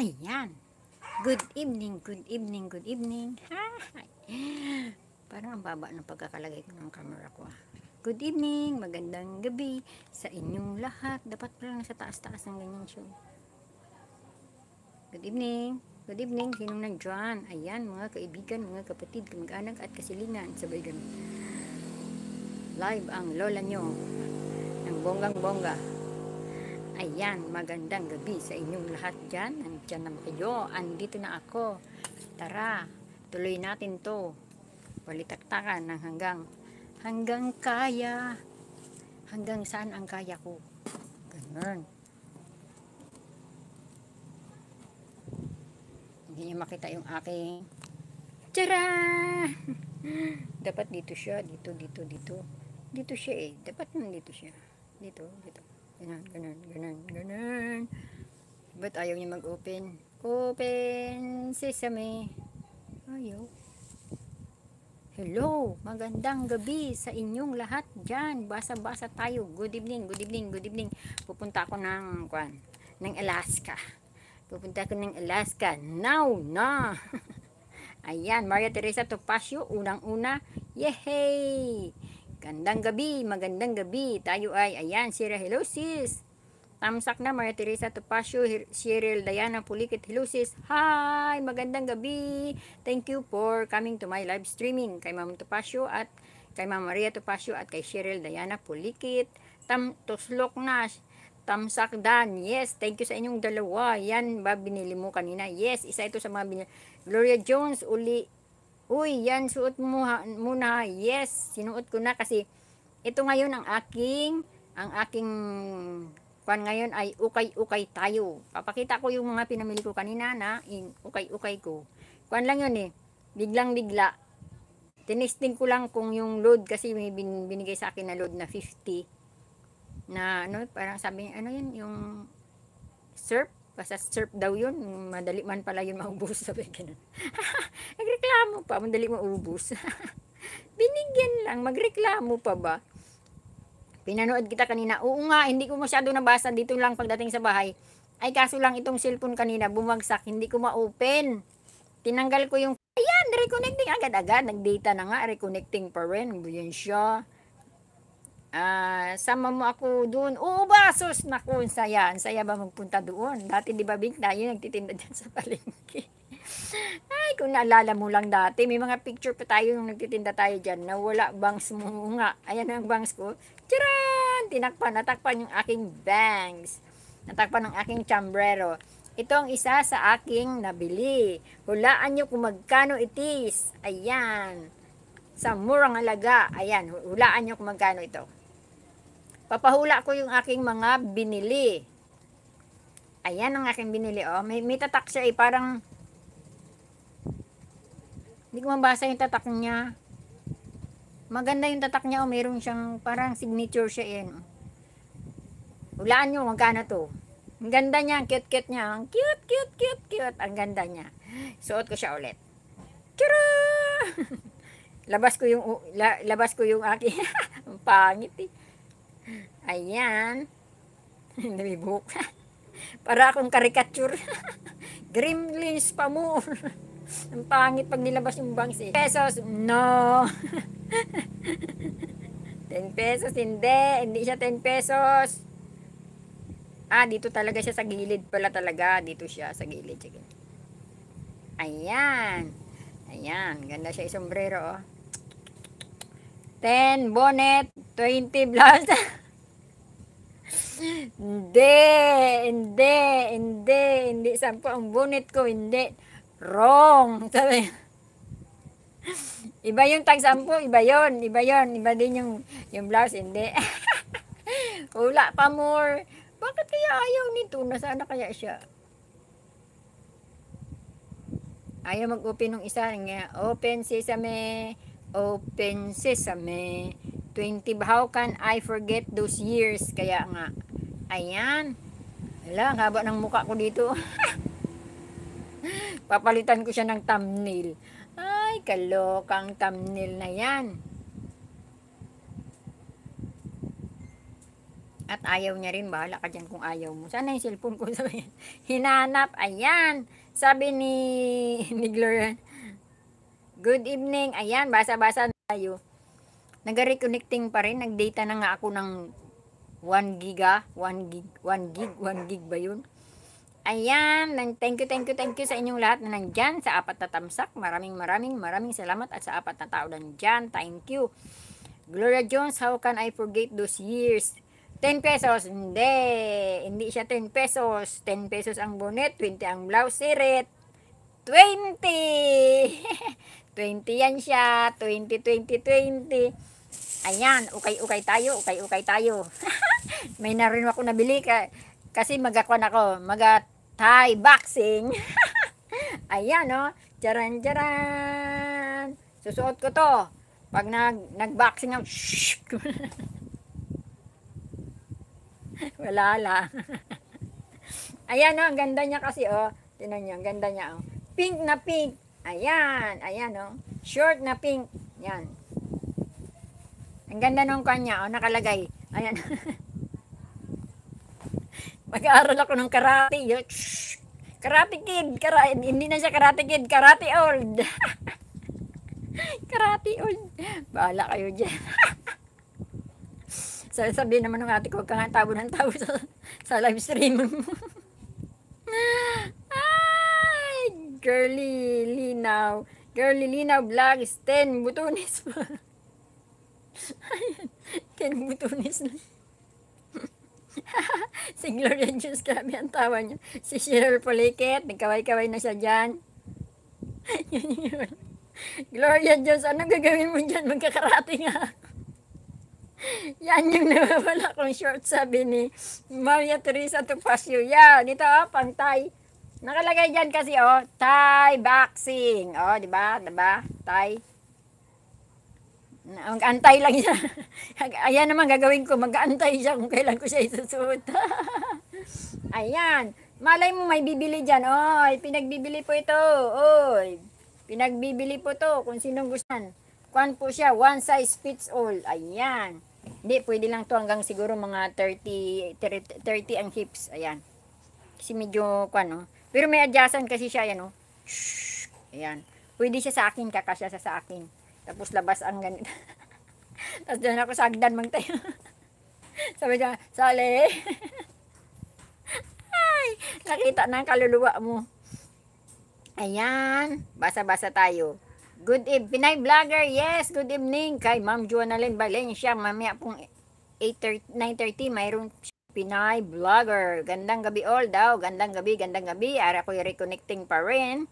Ayan. Good evening, good evening, good evening. Hi. Parang ang baba ng pagkakalagay ko ng camera ko. Ah. Good evening, magandang gabi sa inyong lahat. Dapat lang sa taas-taas ng ganyan show. Good evening. Good evening, sinong nandyan? Ayan, mga kaibigan, mga kapatid, kamag-anak at kasilingan. Sabay ganun. Live ang lola nyo. Ng bonggang-bongga. Ayan, magandang gabi sa inyong lahat dyan. Nandiyan naman kayo. Andito na ako. Tara, tuloy natin to. Walitaktakan ng hanggang, hanggang kaya. Hanggang saan ang kaya ko. Ganun. Hindi niyo makita yung aking Tara! Dapat dito siya. Dito, dito, dito. Dito siya eh. Dapat nandito siya. Dito, dito. Ganun, ganun, ganun, ganun. Ba't ayaw niya mag-open? Open sesame. Ayaw. Hello, magandang gabi sa inyong lahat dyan. Basa-basa tayo. Good evening, good evening, good evening. Pupunta ako ng, kwan, ng Alaska. Pupunta ako ng Alaska. Now na! Ayan, Maria Teresa Topacio, unang-una. Yehey! Gandang gabi, magandang gabi. Tayo ay, ayan, si Sira Helosis. Tamsak na, Maria Teresa Topacio, Cheryl Diana Pulikit Helosis. Hi, magandang gabi. Thank you for coming to my live streaming kay Ma'am Topacio at kay Ma'am Maria Topacio at kay Cheryl Diana Pulikit. Tam, tuslok na, tamsak dan. Yes, thank you sa inyong dalawa. Yan ba binili mo kanina? Yes, isa ito sa mga binili. Gloria Jones, uli uy, yan, suot mo ha, muna. Yes, sinuot ko na kasi ito ngayon ang aking, ang aking kwan ngayon ay ukay-ukay tayo. Papakita ko yung mga pinamili ko kanina na in ukay-ukay ko. Kwan lang yun eh, biglang-bigla. Tinisting ko lang kung yung load kasi may bin, binigay sa akin na load na 50 na ano, parang sabi niya, ano yun, yung surf Basta surf daw yun, madali man pala yun maubos. Sabi, ganun. Nagreklamo pa, madali maubos. Binigyan lang, magreklamo pa ba? Pinanood kita kanina. Oo nga, hindi ko masyado nabasa dito lang pagdating sa bahay. Ay kaso lang itong cellphone kanina bumagsak, hindi ko ma-open. Tinanggal ko yung Ayan, reconnecting agad-agad. Nag-data na nga, reconnecting pa rin. Yan siya. Uh, sama mo ako doon. Oo ba? Sus, naku, saya. Ang saya ba magpunta doon? Dati di ba, Bing, yun, nagtitinda dyan sa palengke. Ay, kung naalala mo lang dati, may mga picture pa tayo nung nagtitinda tayo dyan na wala bangs mo nga. Ayan ang bangs ko. Tcharan! Tinakpan, natakpan yung aking bangs. Natakpan ng aking chambrero. Ito ang isa sa aking nabili. Hulaan nyo kung magkano it is. Ayan. Sa murang alaga. Ayan, hulaan nyo kung magkano ito. Papahula ko yung aking mga binili. Ayan ang aking binili. Oh. May, may tatak siya eh. Parang hindi ko mabasa yung tatak niya. Maganda yung tatak niya. Oh. Meron siyang parang signature siya yan. Eh. Hulaan nyo magkano to. Ang ganda niya. Ang cute-cute niya. Ang cute, cute, cute, cute. Ang ganda niya. Suot ko siya ulit. Tara! labas ko yung la, labas ko yung aking pangit eh. Ayan. Hindi Para akong karikature. Gremlins pa mo. Ang pangit pag nilabas yung bangs eh. Pesos, no. 10 pesos, hindi. Hindi siya 10 pesos. Ah, dito talaga siya sa gilid pala talaga. Dito siya sa gilid. Sige. Ayan. Ayan. Ganda siya yung sombrero, oh. 10 bonnet, 20 blouse hindi, hindi, hindi, hindi. Sampo ang bunit ko, hindi. Wrong. Sabi Iba yung tag sampo, iba yon, iba yon, iba din yung, yung blouse, hindi. Wala pa more. Bakit kaya ayaw nito? Nasaan na kaya siya? Ayaw mag-open ng isa. Nga, open sesame open sesame 20 how can I forget those years kaya nga ayan wala ang haba ng muka ko dito papalitan ko siya ng thumbnail ay kalokang thumbnail na yan at ayaw niya rin bahala ka dyan kung ayaw mo sana yung cellphone ko sabi hinanap ayan sabi ni ni Gloria Good evening. Ayan, basa-basa na tayo. Nag-reconnecting pa rin. Nag-data na nga ako ng 1 giga. 1 gig. 1 gig. 1 gig ba yun? Ayan. Thank you, thank you, thank you sa inyong lahat na nandyan. Sa apat na tamsak. Maraming, maraming, maraming salamat. At sa apat na tao nandyan. Thank you. Gloria Jones, how can I forget those years? 10 pesos. Hindi. Hindi siya 10 pesos. 10 pesos ang bonnet. 20 ang blouse sirit. 20! 20 yan siya. 2020. 20, Ayan, ukay-ukay tayo, ukay-ukay tayo. May na rin ako nabili ka, kasi magakwan ako, maga uh, Thai boxing. Ayan, no? Oh. Charan, charan. Susuot ko to. Pag nag, nag ako, Wala lang. Ayan, no? Oh, ang ganda niya kasi, oh. Tinan niyo, ang ganda niya, oh. Pink na pink. Ayan, ayan oh. Short na pink. Yan. Ang ganda nung kanya, oh, nakalagay. Ayan. Mag-aaral ako ng karate. Karate kid. Karate, hindi na siya karate kid. Karate old. karate old. Bahala kayo dyan. so, sabi naman ng ate ko, huwag ka nga tabo ng tabo sa, sa live stream ah! Girly Linaw. Girly Linaw Vlog is 10 butunis pa. Ayan. 10 butunis lang. si Gloria Diyos kami ang tawa niya. Si Cheryl Poliket, nagkaway-kaway na siya dyan. yun, Gloria Diyos, anong gagawin mo dyan? Magkakarate nga. Yan yung nawawala kong short sabi ni Maria Teresa Tupasio. Yan, yeah, dito oh, ah, pantay. Nakalagay diyan kasi oh, Thai boxing. Oh, 'di ba? 'Di ba? Thai. Mag-antay lang siya. Ayan naman gagawin ko. Mag-antay siya kung kailan ko siya isusuot. Ayan. Malay mo may bibili dyan. Oy, pinagbibili po ito. Oy, pinagbibili po to. Kung sinong gustan. Kwan po siya. One size fits all. Ayan. Hindi, pwede lang to hanggang siguro mga 30, 30, 30 ang hips. Ayan. Kasi medyo, kuan, Oh pero may adjacent kasi siya, yan o. Oh. Shhh, ayan. Pwede siya sa akin, kakasya siya sa akin. Tapos labas ang ganito. Tapos doon ako sa agdan magtayo. Sabi niya, sali. Ay, nakita na ang kaluluwa mo. Ayan, basa-basa tayo. Good evening, Pinay Vlogger. Yes, good evening kay Ma'am Joanna Lynn Valencia. Mamaya pong 8.30, 9.30, mayroon Pinay Vlogger. Gandang gabi all daw. Gandang gabi, gandang gabi. Ara ko reconnecting pa rin.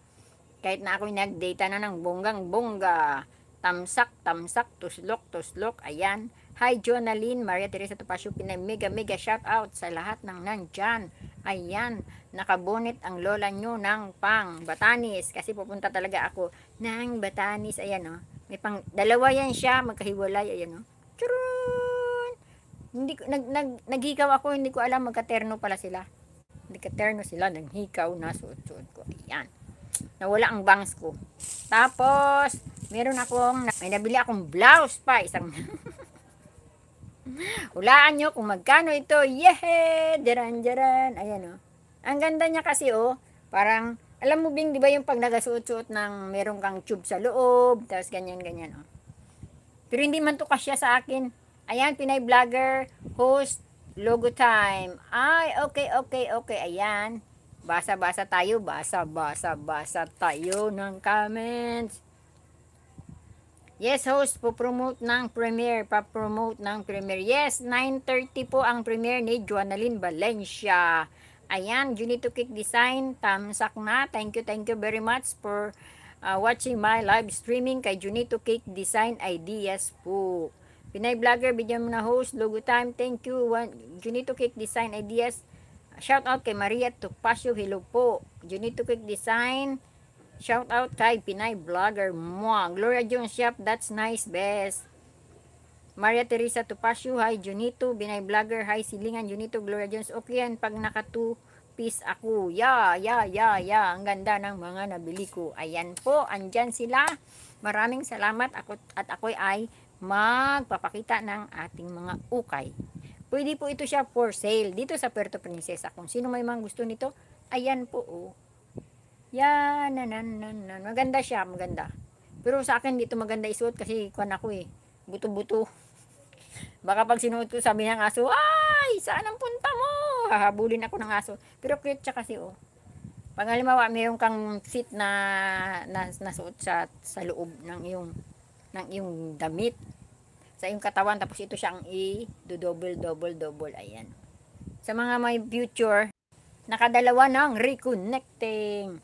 Kahit na ako'y nag-data na ng bonggang bunga. Tamsak, tamsak, tuslok, tuslok. Ayan. Hi, Jonaline, Maria Teresa Tapasio Pinay. Mega, mega shout out sa lahat ng nandyan. Ayan. Nakabunit ang lola nyo ng pang Batanis. Kasi pupunta talaga ako ng Batanis. Ayan, oh. May pang, dalawa yan siya. Magkahiwalay. Ayan, oh. Churuu! Hindi nag, nag naghikaw ako, hindi ko alam magkaterno pala sila. Nagkaterno sila, naghikaw na suot-suot ko. Ayan. Nawala ang bangs ko. Tapos, meron akong, may nabili akong blouse pa, isang Hulaan nyo kung magkano ito. Yehe! Diran, diran. Ayan o. Oh. Ang ganda niya kasi o. Oh, parang, alam mo Bing, di ba yung pag nagasuot-suot ng meron kang tube sa loob, tapos ganyan, ganyan o. Oh. Pero hindi man to kasya sa akin. Ayan, Pinay Vlogger, host, logo time. Ay, okay, okay, okay. Ayan. Basa-basa tayo. Basa-basa-basa tayo ng comments. Yes, host, po-promote ng premiere, pa-promote ng premiere. Yes, 9.30 po ang premiere ni Juanaline Valencia. Ayan, Junito Kick Design, tamsak na. Thank you, thank you very much for uh, watching my live streaming kay Junito Kick Design Ideas po. Pinay Vlogger, video mo na host, logo time, thank you, One, Junito Cake Design Ideas, shout out kay Maria Tupasio, hello po, Junito Cake Design, shout out kay Pinay Vlogger, mwah, Gloria Jones Shop, that's nice, best, Maria Teresa Tupasio, hi, Junito, Pinay Vlogger, hi, Silingan, Junito, Gloria Jones, okay yan, pag naka 2 piece ako. Yeah, yeah, yeah, yeah. Ang ganda ng mga nabili ko. Ayan po, andyan sila. Maraming salamat ako at ako ay magpapakita ng ating mga ukay. Pwede po ito siya for sale dito sa Puerto Princesa. Kung sino may mga gusto nito, ayan po oh. Yan, nanan, nanan. Maganda siya, maganda. Pero sa akin, dito maganda isuot kasi kuhan ako eh. Buto-buto. Baka pag sinuot ko, sabi ng aso, ay, saan ang punta mo? Hahabulin ako ng aso. Pero cute siya kasi oh. Pag halimbawa, mayroon kang fit na, na nasuot sa, sa loob ng iyong ng iyong damit sa iyong katawan tapos ito siyang i-double double double ayan sa mga may future nakadalawa ng reconnecting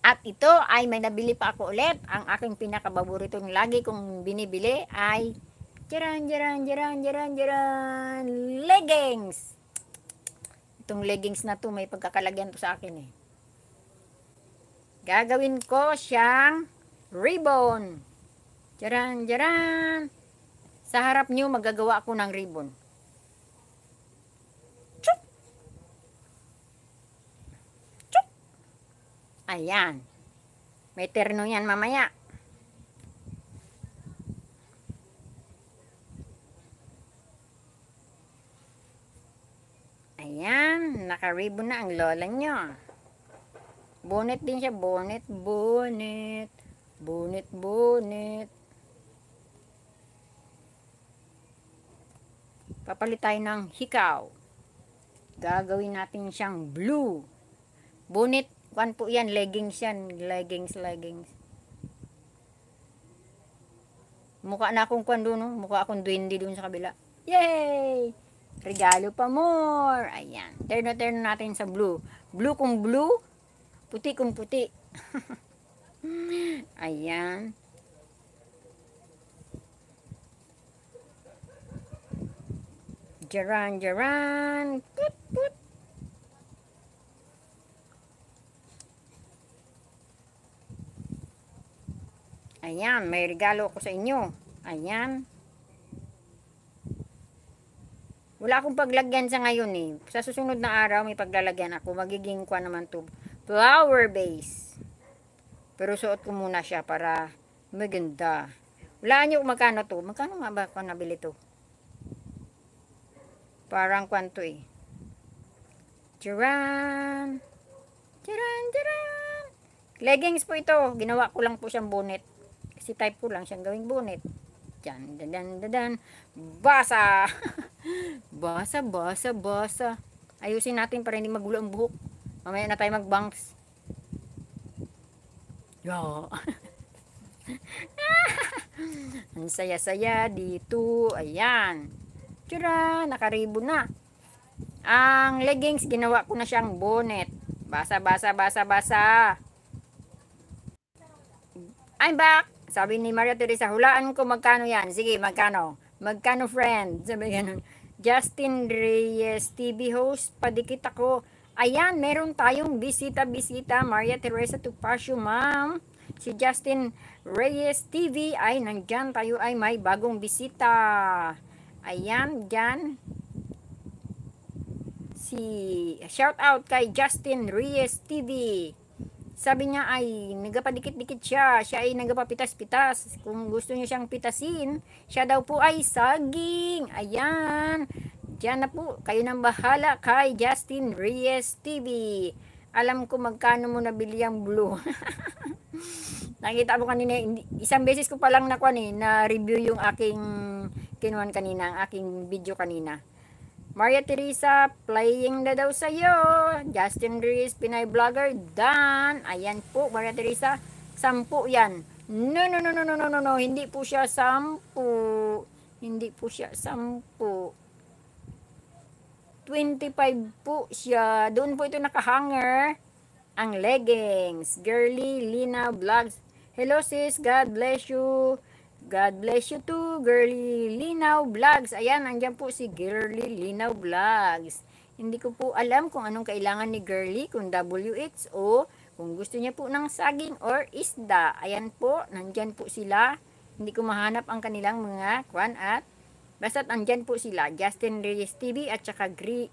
at ito ay may nabili pa ako ulit ang aking pinakababoritong lagi kong binibili ay jaran jaran jaran jaran jaran leggings itong leggings na to may pagkakalagyan to sa akin eh gagawin ko siyang ribbon Jaran, jaran. Sa harap niyo magagawa ako ng ribbon. Chup. Chup. Ayan. May terno yan mamaya. Ayan, naka-ribbon na ang lola niyo. Bonnet din siya, bonnet, bonnet. Bonnet, bonnet. Papalit tayo ng hikaw. Gagawin natin siyang blue. bunit one po yan, leggings yan. Leggings, leggings. Mukha na akong kwando no? mukha akong duwindi doon sa kabila. Yay! Regalo pa more. Ayan. Turn na turn natin sa blue. Blue kung blue, puti kung puti. Ayan. Jaran, Jaran. Put, put. Ayan, may regalo ko sa inyo. Ayan. Wala akong paglagyan sa ngayon eh. Sa susunod na araw, may paglalagyan ako. Magiging kwa naman to. Flower base. Pero suot ko muna siya para maganda. Wala nyo magkano to. Magkano nga ba ako nabili to? Parang kwanto eh. Charan! Charan, charan! Leggings po ito. Ginawa ko lang po siyang bonnet. Kasi type ko lang siyang gawing bonnet. Diyan, dadan, dadan. Basa! basa, basa, basa. Ayusin natin para hindi magulo ang buhok. Mamaya na tayo magbangs. Yo. ang saya-saya dito. Ayan. Tsura, ah, nakaribo na. Ang leggings, ginawa ko na siyang bonnet. Basa, basa, basa, basa. I'm back. Sabi ni Maria Teresa, hulaan ko magkano yan. Sige, magkano? Magkano, friend? Sabi ganun. Justin Reyes, TV host, padikit ako. Ayan, meron tayong bisita-bisita, Maria Teresa Tupasio, ma'am. Si Justin Reyes TV ay nandyan tayo ay may bagong bisita. Ayan, dyan. Si, shout out kay Justin Reyes TV. Sabi niya ay nagapadikit-dikit siya. Siya ay nagapapitas-pitas. Kung gusto niya siyang pitasin, siya daw po ay saging. Ayan. Diyan na po. Kayo nang bahala kay Justin Reyes TV alam ko magkano mo nabili ang blue. Nakita ko kanina, isang beses ko palang nakuha ni, eh, na review yung aking kinuhan kanina, ang aking video kanina. Maria Teresa, playing na daw sa'yo. Justin Reyes, Pinay Vlogger, Dan. Ayan po, Maria Teresa, sampu yan. No, no, no, no, no, no, no, no, hindi po siya sampu. Hindi po siya sampu. 25 po siya. Doon po ito nakahanger ang leggings. Girly Lina Vlogs. Hello sis, God bless you. God bless you too, Girly Linaw Vlogs. Ayan, nandiyan po si Girly Linaw Vlogs. Hindi ko po alam kung anong kailangan ni Girly, kung WXO. kung gusto niya po ng saging or isda. Ayan po, nandiyan po sila. Hindi ko mahanap ang kanilang mga kwan at Basta't andyan po sila, Justin Reyes TV at saka Gre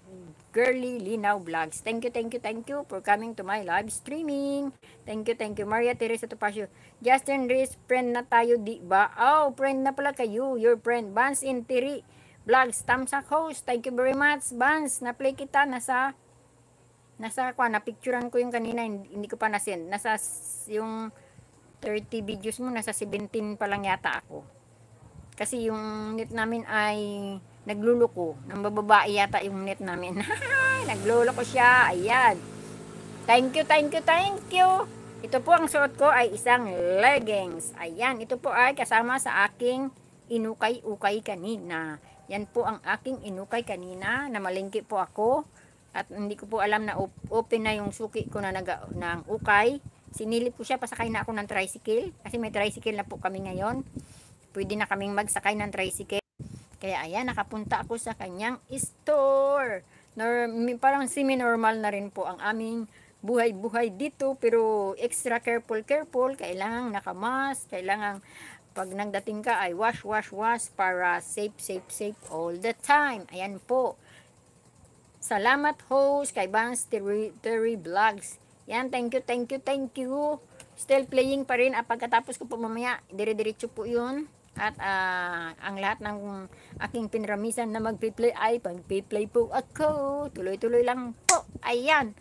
Girly Linaw Vlogs. Thank you, thank you, thank you for coming to my live streaming. Thank you, thank you. Maria Teresa Topacio. Justin Reyes, friend na tayo, di ba? Oh, friend na pala kayo, your friend. Bans in Tiri Vlogs, Tamsak Host. Thank you very much, Bans. Na-play kita, nasa nasa kwa picturean ko yung kanina hindi ko pa na-send nasa yung 30 videos mo nasa 17 pa lang yata ako kasi yung net namin ay nagluluko. Nang bababae yata yung net namin. Nagluluko siya. Ayan. Thank you, thank you, thank you. Ito po ang suot ko ay isang leggings. Ayan. Ito po ay kasama sa aking inukay-ukay kanina. Yan po ang aking inukay kanina. na malingki po ako. At hindi ko po alam na open na yung suki ko na nag ng ukay. Sinilip ko siya, pasakay na ako ng tricycle. Kasi may tricycle na po kami ngayon pwede na kaming magsakay ng tricycle. Kaya ayan, nakapunta ako sa kanyang store. Norm, parang semi-normal na rin po ang aming buhay-buhay dito. Pero extra careful-careful. Kailangan nakamask. Kailangan pag nagdating ka ay wash, wash, wash para safe, safe, safe all the time. Ayan po. Salamat host kay Bang Terry, Terry Vlogs. Yan, thank you, thank you, thank you. Still playing pa rin. Ah, pagkatapos ko po mamaya, dire-diretso po yun. At uh, ang lahat ng aking pinramisan na magpi-play ay pagpi-play po ako. Tuloy-tuloy lang po. Ayan.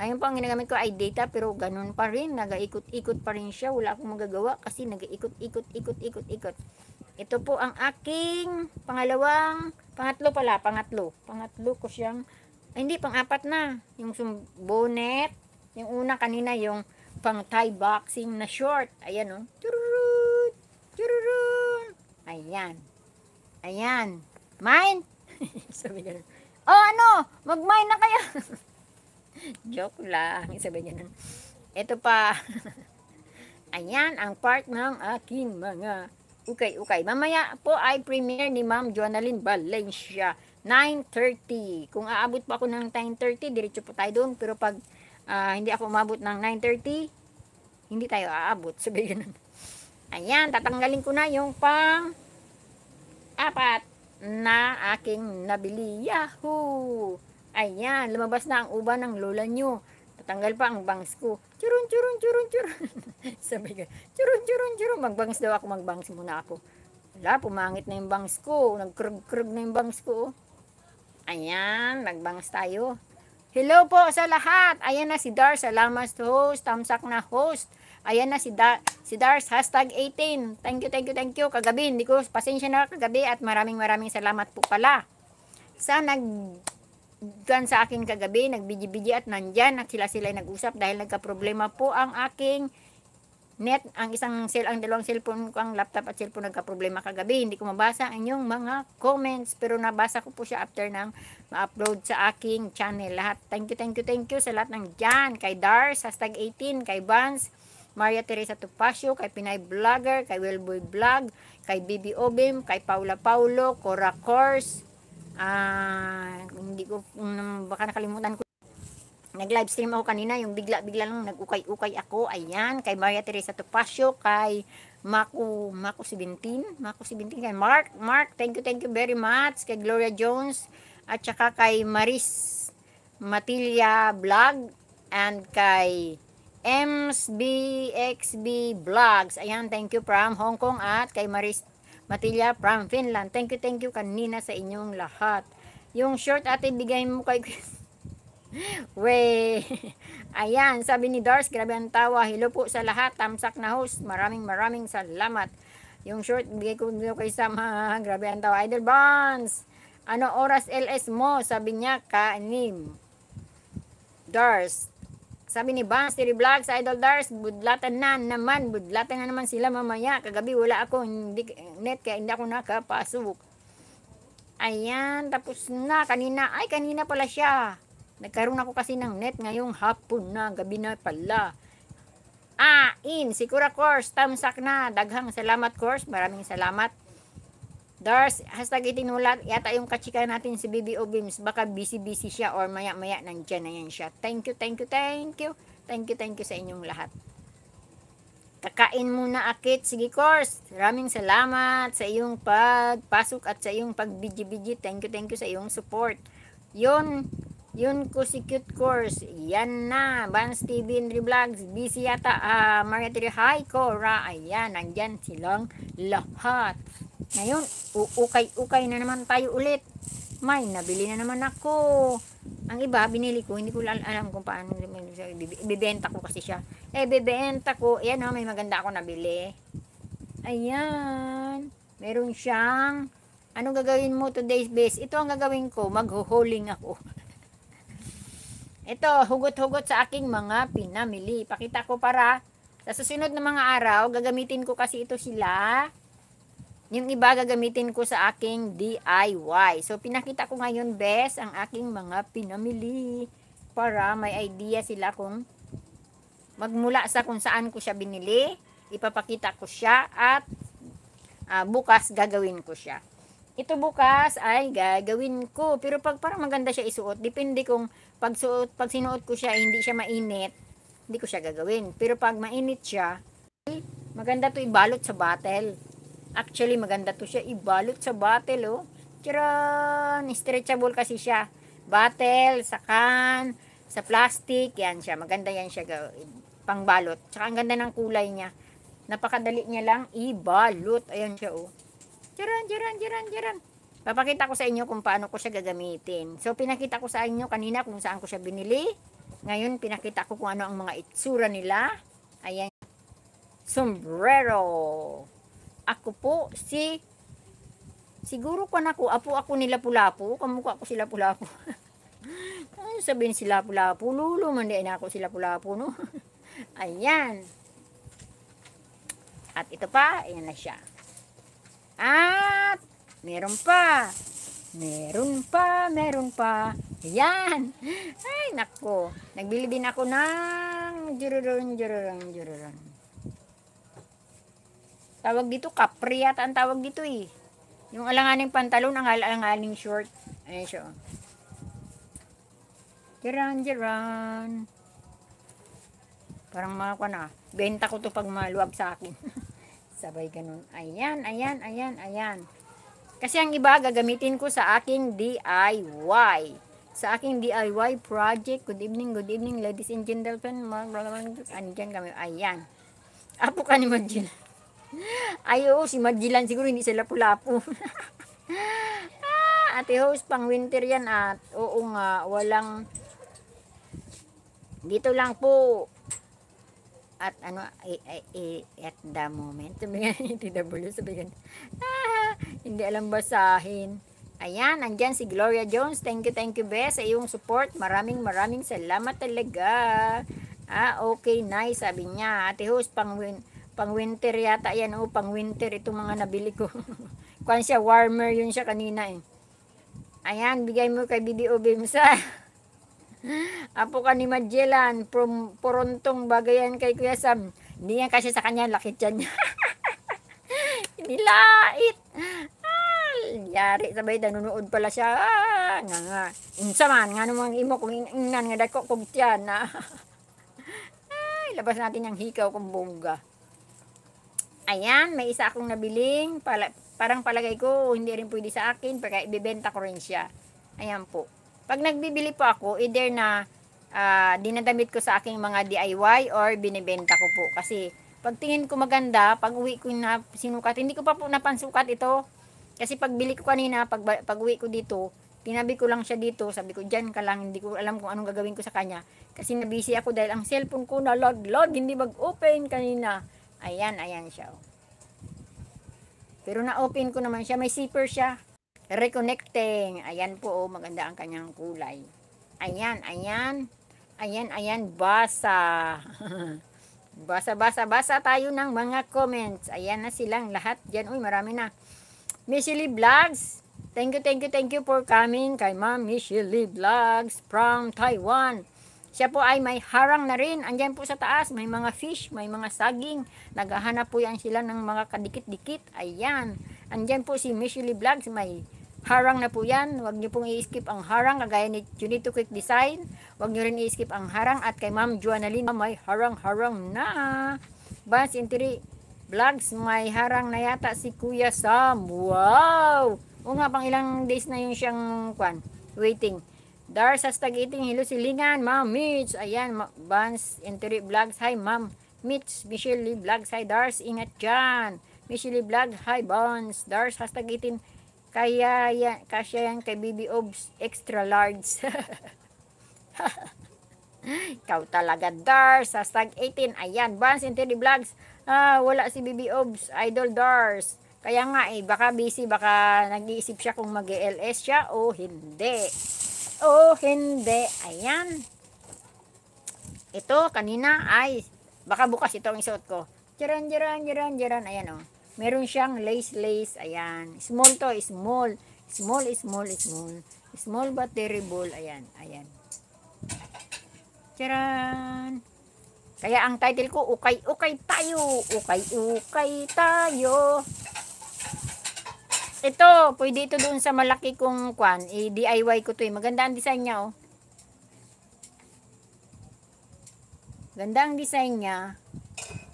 Ngayon po ang ginagamit ko ay data pero ganun pa rin. Nagaikot-ikot pa rin siya. Wala akong magagawa kasi nagaikot-ikot-ikot-ikot-ikot. Ito po ang aking pangalawang, pangatlo pala, pangatlo. Pangatlo ko siyang, ay hindi, pang-apat na. Yung bonnet, yung una kanina yung pang Thai boxing na short. Ayan o. Oh. Chururut! Chururut! Ayan. Ayan. Mine? Sabi ganun. Oh, oh, ano? Mag-mine na kayo. Joke lang. Sabi ganun. Ito pa. Ayan ang part ng aking mga ukay-ukay. Mamaya po ay premiere ni Ma'am Jonalyn Valencia. 9.30. Kung aabot pa ako ng 9.30, diretso po tayo doon. Pero pag uh, hindi ako umabot ng 9.30, hindi tayo aabot. Sabi ganun. Ayan, tatanggalin ko na yung pang apat na aking nabili. Yahoo! Ayan, lumabas na ang uba ng lola nyo. Tatanggal pa ang bangs ko. Churun, churun, churun, churun. Sabi ko, churun, churun, churun. Magbangs daw ako, magbangs muna ako. Wala, pumangit na yung bangs ko. Nagkrug-krug na yung bangs ko. Oh. Ayan, magbangs tayo. Hello po sa lahat. Ayan na si Dar. Salamat host. Tamsak na host. Ayan na si, da si Dars, hashtag 18. Thank you, thank you, thank you. Kagabi, hindi ko pasensya na kagabi at maraming maraming salamat po pala. Sa nag dyan sa akin kagabi, nagbiji-biji at nandyan at sila sila nag-usap dahil nagka-problema po ang aking net, ang isang cell, ang dalawang cellphone ko, ang laptop at cellphone nagka-problema kagabi. Hindi ko mabasa ang inyong mga comments pero nabasa ko po siya after ng ma-upload sa aking channel. Lahat, thank you, thank you, thank you sa lahat ng dyan. Kay Dars, hashtag 18, kay Vance, Maria Teresa Tupacio, kay Pinay Vlogger, kay Wellboy Vlog, kay Bibi Obim, kay Paula Paulo, Cora Kors, ah, hindi ko, um, baka nakalimutan ko. Nag-live stream ako kanina, yung bigla-bigla lang nag-ukay-ukay ako, ayan, kay Maria Teresa Tupacio, kay Maku, Maku 17, Maku 17, kay Mark, Mark, thank you, thank you very much, kay Gloria Jones, at saka kay Maris Matilia Vlog, and kay MSBXB Vlogs. Ayan, thank you from Hong Kong at kay Maris Matilla from Finland. Thank you, thank you kanina sa inyong lahat. Yung short at ibigay mo kay Wey. Ayan, sabi ni Dars, grabe ang tawa. Hello po sa lahat. Tamsak na host. Maraming maraming salamat. Yung short, bigay ko dito kay Sam, ha? Grabe ang tawa. Idol Bonds. Ano oras LS mo? Sabi niya, kanim. Dars, sabi ni Bans, Terry Vlog, Idol Dars, budlatan na naman, budlatan na naman sila mamaya. Kagabi wala ako, hindi, net, kaya hindi ako nakapasok. Ayan, tapos na, kanina, ay kanina pala siya. Nagkaroon ako kasi ng net ngayong hapon na, gabi na pala. Ah, in, sigura course, tamsak na, daghang salamat course, maraming salamat. Dars, hashtag itinulat yata yung kachika natin si BBO Beams. Baka busy-busy siya or maya-maya nandiyan na yan siya. Thank you, thank you, thank you. Thank you, thank you sa inyong lahat. Kakain muna akit. Sige, course. Maraming salamat sa iyong pagpasok at sa iyong pagbidji-bidji. Thank you, thank you sa iyong support. Yun, yun ko si Cute Course. Yan na. Vans TV and Revlogs. Busy yata. Uh, Margaret Hi, Cora. Ayan. Nandyan silang lahat. Ngayon, uukay-ukay na naman tayo ulit. May, nabili na naman ako. Ang iba, binili ko. Hindi ko alam kung paano. Bibenta ko kasi siya. Eh, bibenta ko. Ayan o, oh, may maganda ako nabili. Ayan. Meron siyang, anong gagawin mo today's base? Ito ang gagawin ko. Mag-hauling ako. Ito, hugot-hugot sa aking mga pinamili. Pakita ko para sa susunod na mga araw, gagamitin ko kasi ito sila. Yung iba gagamitin ko sa aking DIY. So, pinakita ko ngayon, best, ang aking mga pinamili para may idea sila kung magmula sa kung saan ko siya binili. Ipapakita ko siya at uh, bukas gagawin ko siya. Ito bukas ay gagawin ko. Pero pag parang maganda siya isuot, depende kung pag, suot, pag sinuot ko siya, hindi siya mainit, hindi ko siya gagawin. Pero pag mainit siya, maganda to ibalot sa bottle. Actually, maganda to siya ibalot sa bottle, oh. Charon! Stretchable kasi siya. Bottle, sa can, sa plastic, yan siya. Maganda yan siya pangbalot. Tsaka ang ganda ng kulay niya. Napakadali niya lang ibalot. Ayan siya, oh. Charon, charon, charon, charon. Papakita ko sa inyo kung paano ko siya gagamitin. So, pinakita ko sa inyo kanina kung saan ko siya binili. Ngayon, pinakita ko kung ano ang mga itsura nila. Ayan. Sombrero. Ako po si... Siguro ko na ko. Apo ako nila pulapo. Kamukha ko sila pulapo. ano sabihin sila pulapo? Lulo, mandiin ako sila pulapo, no? Ayan. At ito pa, ayan na siya. At Meron pa. Meron pa, meron pa. Ayan. Ay, nako. Nagbili ako ng jururon, jururon, jururon. Tawag dito, kapri yata ang tawag dito eh. Yung alanganing pantalon, ang alanganing short. Ayan siya. Oh. Jaran, jaran. Parang mga na. Ah, benta ko to pag maluwag sa akin. Sabay ganun. Ayan, ayan, ayan, ayan. Kasi ang iba gagamitin ko sa aking DIY. Sa aking DIY project. Good evening, good evening ladies and gentlemen. Andiyan kami. Ayan. Apo ka ni Majilan. Ayo si Majilan siguro hindi sila pulapo. ah, ate host, pang winter yan at oo nga, walang dito lang po at ano I, I, I, at the moment sabi nga ni TW sabi nga ah, hindi alam basahin ayan andyan si Gloria Jones thank you thank you be sa iyong support maraming maraming salamat talaga ah okay nice sabi niya ate host pang win pang winter yata yan o pang winter itong mga nabili ko kwan siya warmer yun siya kanina eh ayan bigay mo kay BDO Bimsa Apo ka ni Magellan from Porontong bagayan kay Kuya Sam. Hindi yan kasi sa kanya lakit yan niya. Nilait. Ah, yari sabay nanonood pala siya. Ah, nga nga. Insaman nga naman imo kung ingnan nga dako kog tiyan. Ah. Ay, labas natin ang hikaw kung bongga. Ayan, may isa akong nabiling. Pala, parang palagay ko, hindi rin pwede sa akin. Pagka ibibenta ko rin siya. Ayan po. Pag nagbibili po ako, either na uh, dinadamit ko sa aking mga DIY or binibenta ko po. Kasi pag tingin ko maganda, pag uwi ko na sinukat, hindi ko pa po napansukat ito. Kasi pag bili ko kanina, pag, pag uwi ko dito, tinabi ko lang siya dito, sabi ko, dyan ka lang, hindi ko alam kung anong gagawin ko sa kanya. Kasi nabisi ako dahil ang cellphone ko na log, log, hindi mag-open kanina. Ayan, ayan siya. Oh. Pero na-open ko naman siya. May zipper siya. Reconnecting. Ayan po, oh, maganda ang kanyang kulay. Ayan, ayan. Ayan, ayan, basa. basa, basa, basa tayo ng mga comments. Ayan na silang lahat. Diyan, uy, marami na. Michelle Vlogs. Thank you, thank you, thank you for coming kay Ma'am Michelle Vlogs from Taiwan. Siya po ay may harang na rin. Andyan po sa taas, may mga fish, may mga saging. Naghahanap po yan sila ng mga kadikit-dikit. Ayan. Andyan po si Michelle Vlogs, may Harang na po yan. Huwag nyo pong i-skip ang harang. Kagaya ni Junito Quick Design. Huwag nyo rin i-skip ang harang. At kay Ma'am Juanalina, may harang-harang na. Bans Intiri Vlogs, may harang na yata si Kuya Sam. Wow! O nga, pang ilang days na yung siyang kwan, waiting. Dar sa stagiting, hello silingan, Ma'am Mitch. Ayan, ma Bans Intiri Vlogs. Hi, Ma'am Mitch. Michelle Lee Vlogs. Hi, Dars. Ingat dyan. Michelle Lee Vlog. Hi, Bans. Dars, hashtag 18 kaya yan, kasya yan kay Bibi Obs extra large. Ikaw talaga, Dars. Hashtag 18. Ayan, Bans and Terry Vlogs. Ah, wala si Bibi Obs. Idol Dars. Kaya nga eh, baka busy, baka nag-iisip siya kung mag-LS siya o hindi. O hindi. Ayan. Ito, kanina ay, baka bukas ito ang isuot ko. Jaran, jaran, jaran, jaran. Ayan o. Oh. Meron siyang lace-lace. Ayan. Small to. Small. Small, small, small. Small but terrible. Ayan. Ayan. Charan! Kaya ang title ko, Ukay-ukay tayo! Ukay-ukay tayo! Ito, pwede ito doon sa malaki kong kwan. Eh, I-DIY ko to eh. Maganda ang design niya oh. Ganda ang design niya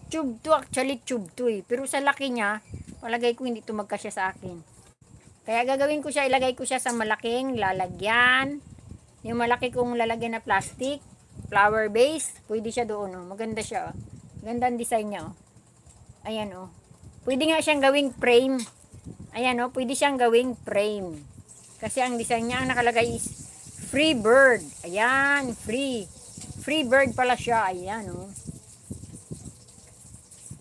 tube to actually tube to eh. Pero sa laki niya, palagay ko hindi to magkasya sa akin. Kaya gagawin ko siya, ilagay ko siya sa malaking lalagyan. Yung malaki kong lalagyan na plastic, flower base, pwede siya doon oh. Maganda siya oh. Ganda ang design niya oh. Ayan oh. Pwede nga siyang gawing frame. Ayan oh, pwede siyang gawing frame. Kasi ang design niya ang nakalagay is free bird. Ayan, free. Free bird pala siya. Ayan oh.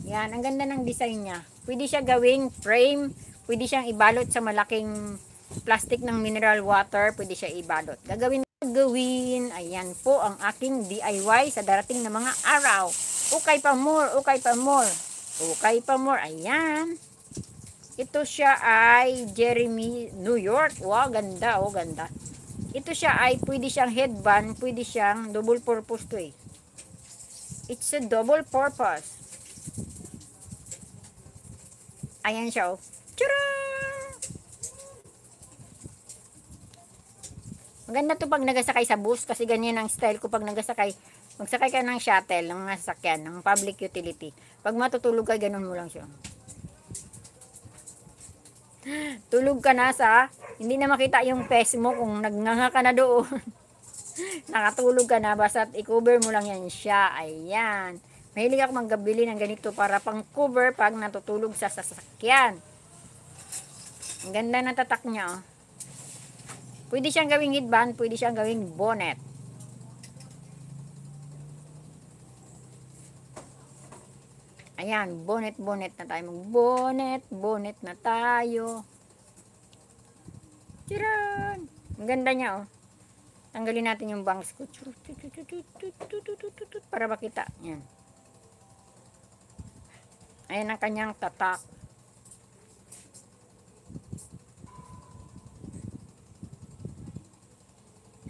Yan, ang ganda ng design niya. Pwede siya gawing frame, pwede siyang ibalot sa malaking plastic ng mineral water, pwede siya ibalot. Gagawin gawin. Ayan po ang aking DIY sa darating na mga araw. Ukay pa more, ukay pa more. ukay pa more. Ayan. Ito siya ay Jeremy New York. Wow, ganda. Oh, ganda. Ito siya ay pwede siyang headband, pwede siyang double purpose to eh. It's a double purpose. Ayan siya oh. Maganda to pag nagasakay sa bus kasi ganyan ang style ko pag nagasakay. Magsakay ka ng shuttle, ng mga sasakyan, ng public utility. Pag matutulog ka, ganun mo lang siya. Tulog ka na sa, hindi na makita yung face mo kung nagnanga ka na doon. Nakatulog ka na, basta i-cover mo lang yan siya. Ayan. Mahilig ako manggabili ng ganito para pang cover pag natutulog sa sasakyan. Ang ganda ng tatak niya, oh. Pwede siyang gawing headband, pwede siyang gawing bonnet. Ayan, bonnet, bonnet na tayo. Bonnet, bonnet na tayo. Tiran! Ang ganda niya, oh. Tanggalin natin yung bangs ko. Para makita. Yan. Ayan ang kanyang tatak.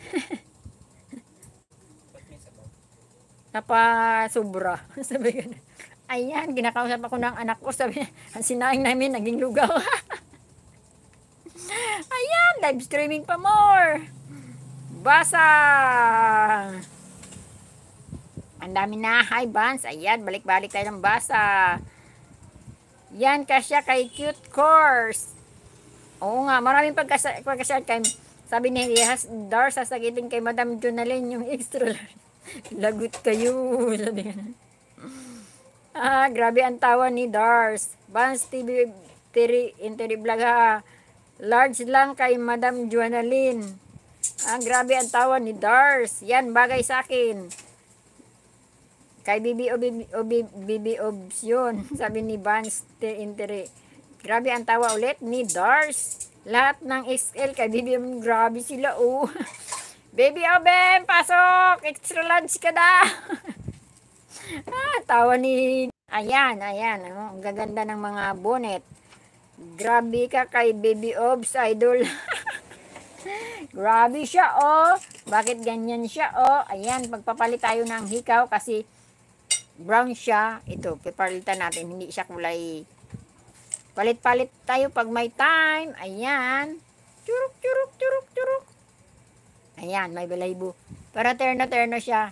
Napasubra. Sabi ganun. Ayan, ginakausap ako ng anak ko. Sabi niya, ang sinaing namin naging lugaw. Ayan, live streaming pa more. Basa. Ang dami na. Hi, Vance. Ayan, balik-balik tayo ng basa. Basa. Yan, kasya kay Cute Course. Oo nga, maraming pagkasya, pagkasya kay, sabi ni Rehas Dar, sasagitin kay Madam Jonalyn yung extra Lagot kayo. Sabi ka Ah, grabe ang tawa ni Dars. Bans TV Terry Interi Vlog ha. Large lang kay Madam Juanaline. Ah, grabe ang tawa ni Dars. Yan, bagay sa akin. Kay Bibi Obs yun. Sabi ni Vance te Intere. Grabe ang tawa ulit ni Dars. Lahat ng XL kay Bibi Grabe sila oh. Baby Obem, pasok! Extra lunch ka na! ah, tawa ni... Ayan, ayan. Oh, gaganda ng mga bonnet. Grabe ka kay Baby Obs, idol. Grabe siya, oh. Bakit ganyan siya, oh. Ayan, magpapalit tayo ng hikaw kasi brown siya. Ito, pipalitan natin. Hindi siya kulay. Palit-palit tayo pag may time. Ayan. Churuk, churuk, churuk, churuk. Ayan, may balaybo. Para terno-terno siya.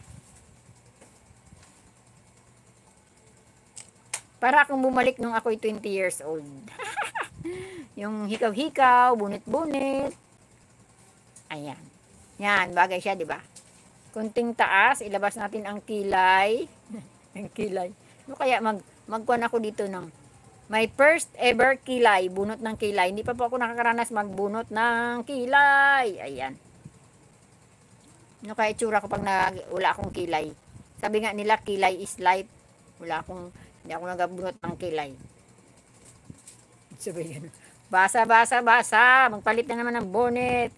Para akong bumalik nung ako'y 20 years old. yung hikaw-hikaw, bunit-bunit. Ayan. Yan, bagay siya, di ba? Kunting taas, ilabas natin ang kilay. Yung kilay. No, kaya mag, magkuhan ako dito ng my first ever kilay. Bunot ng kilay. Hindi pa po ako nakakaranas magbunot ng kilay. Ayan. No, kaya itsura ko pag na, wala akong kilay. Sabi nga nila, kilay is life. Wala akong, hindi ako nagabunot ng kilay. Sabi ganun. Basa, basa, basa. Magpalit na naman ng bonnet.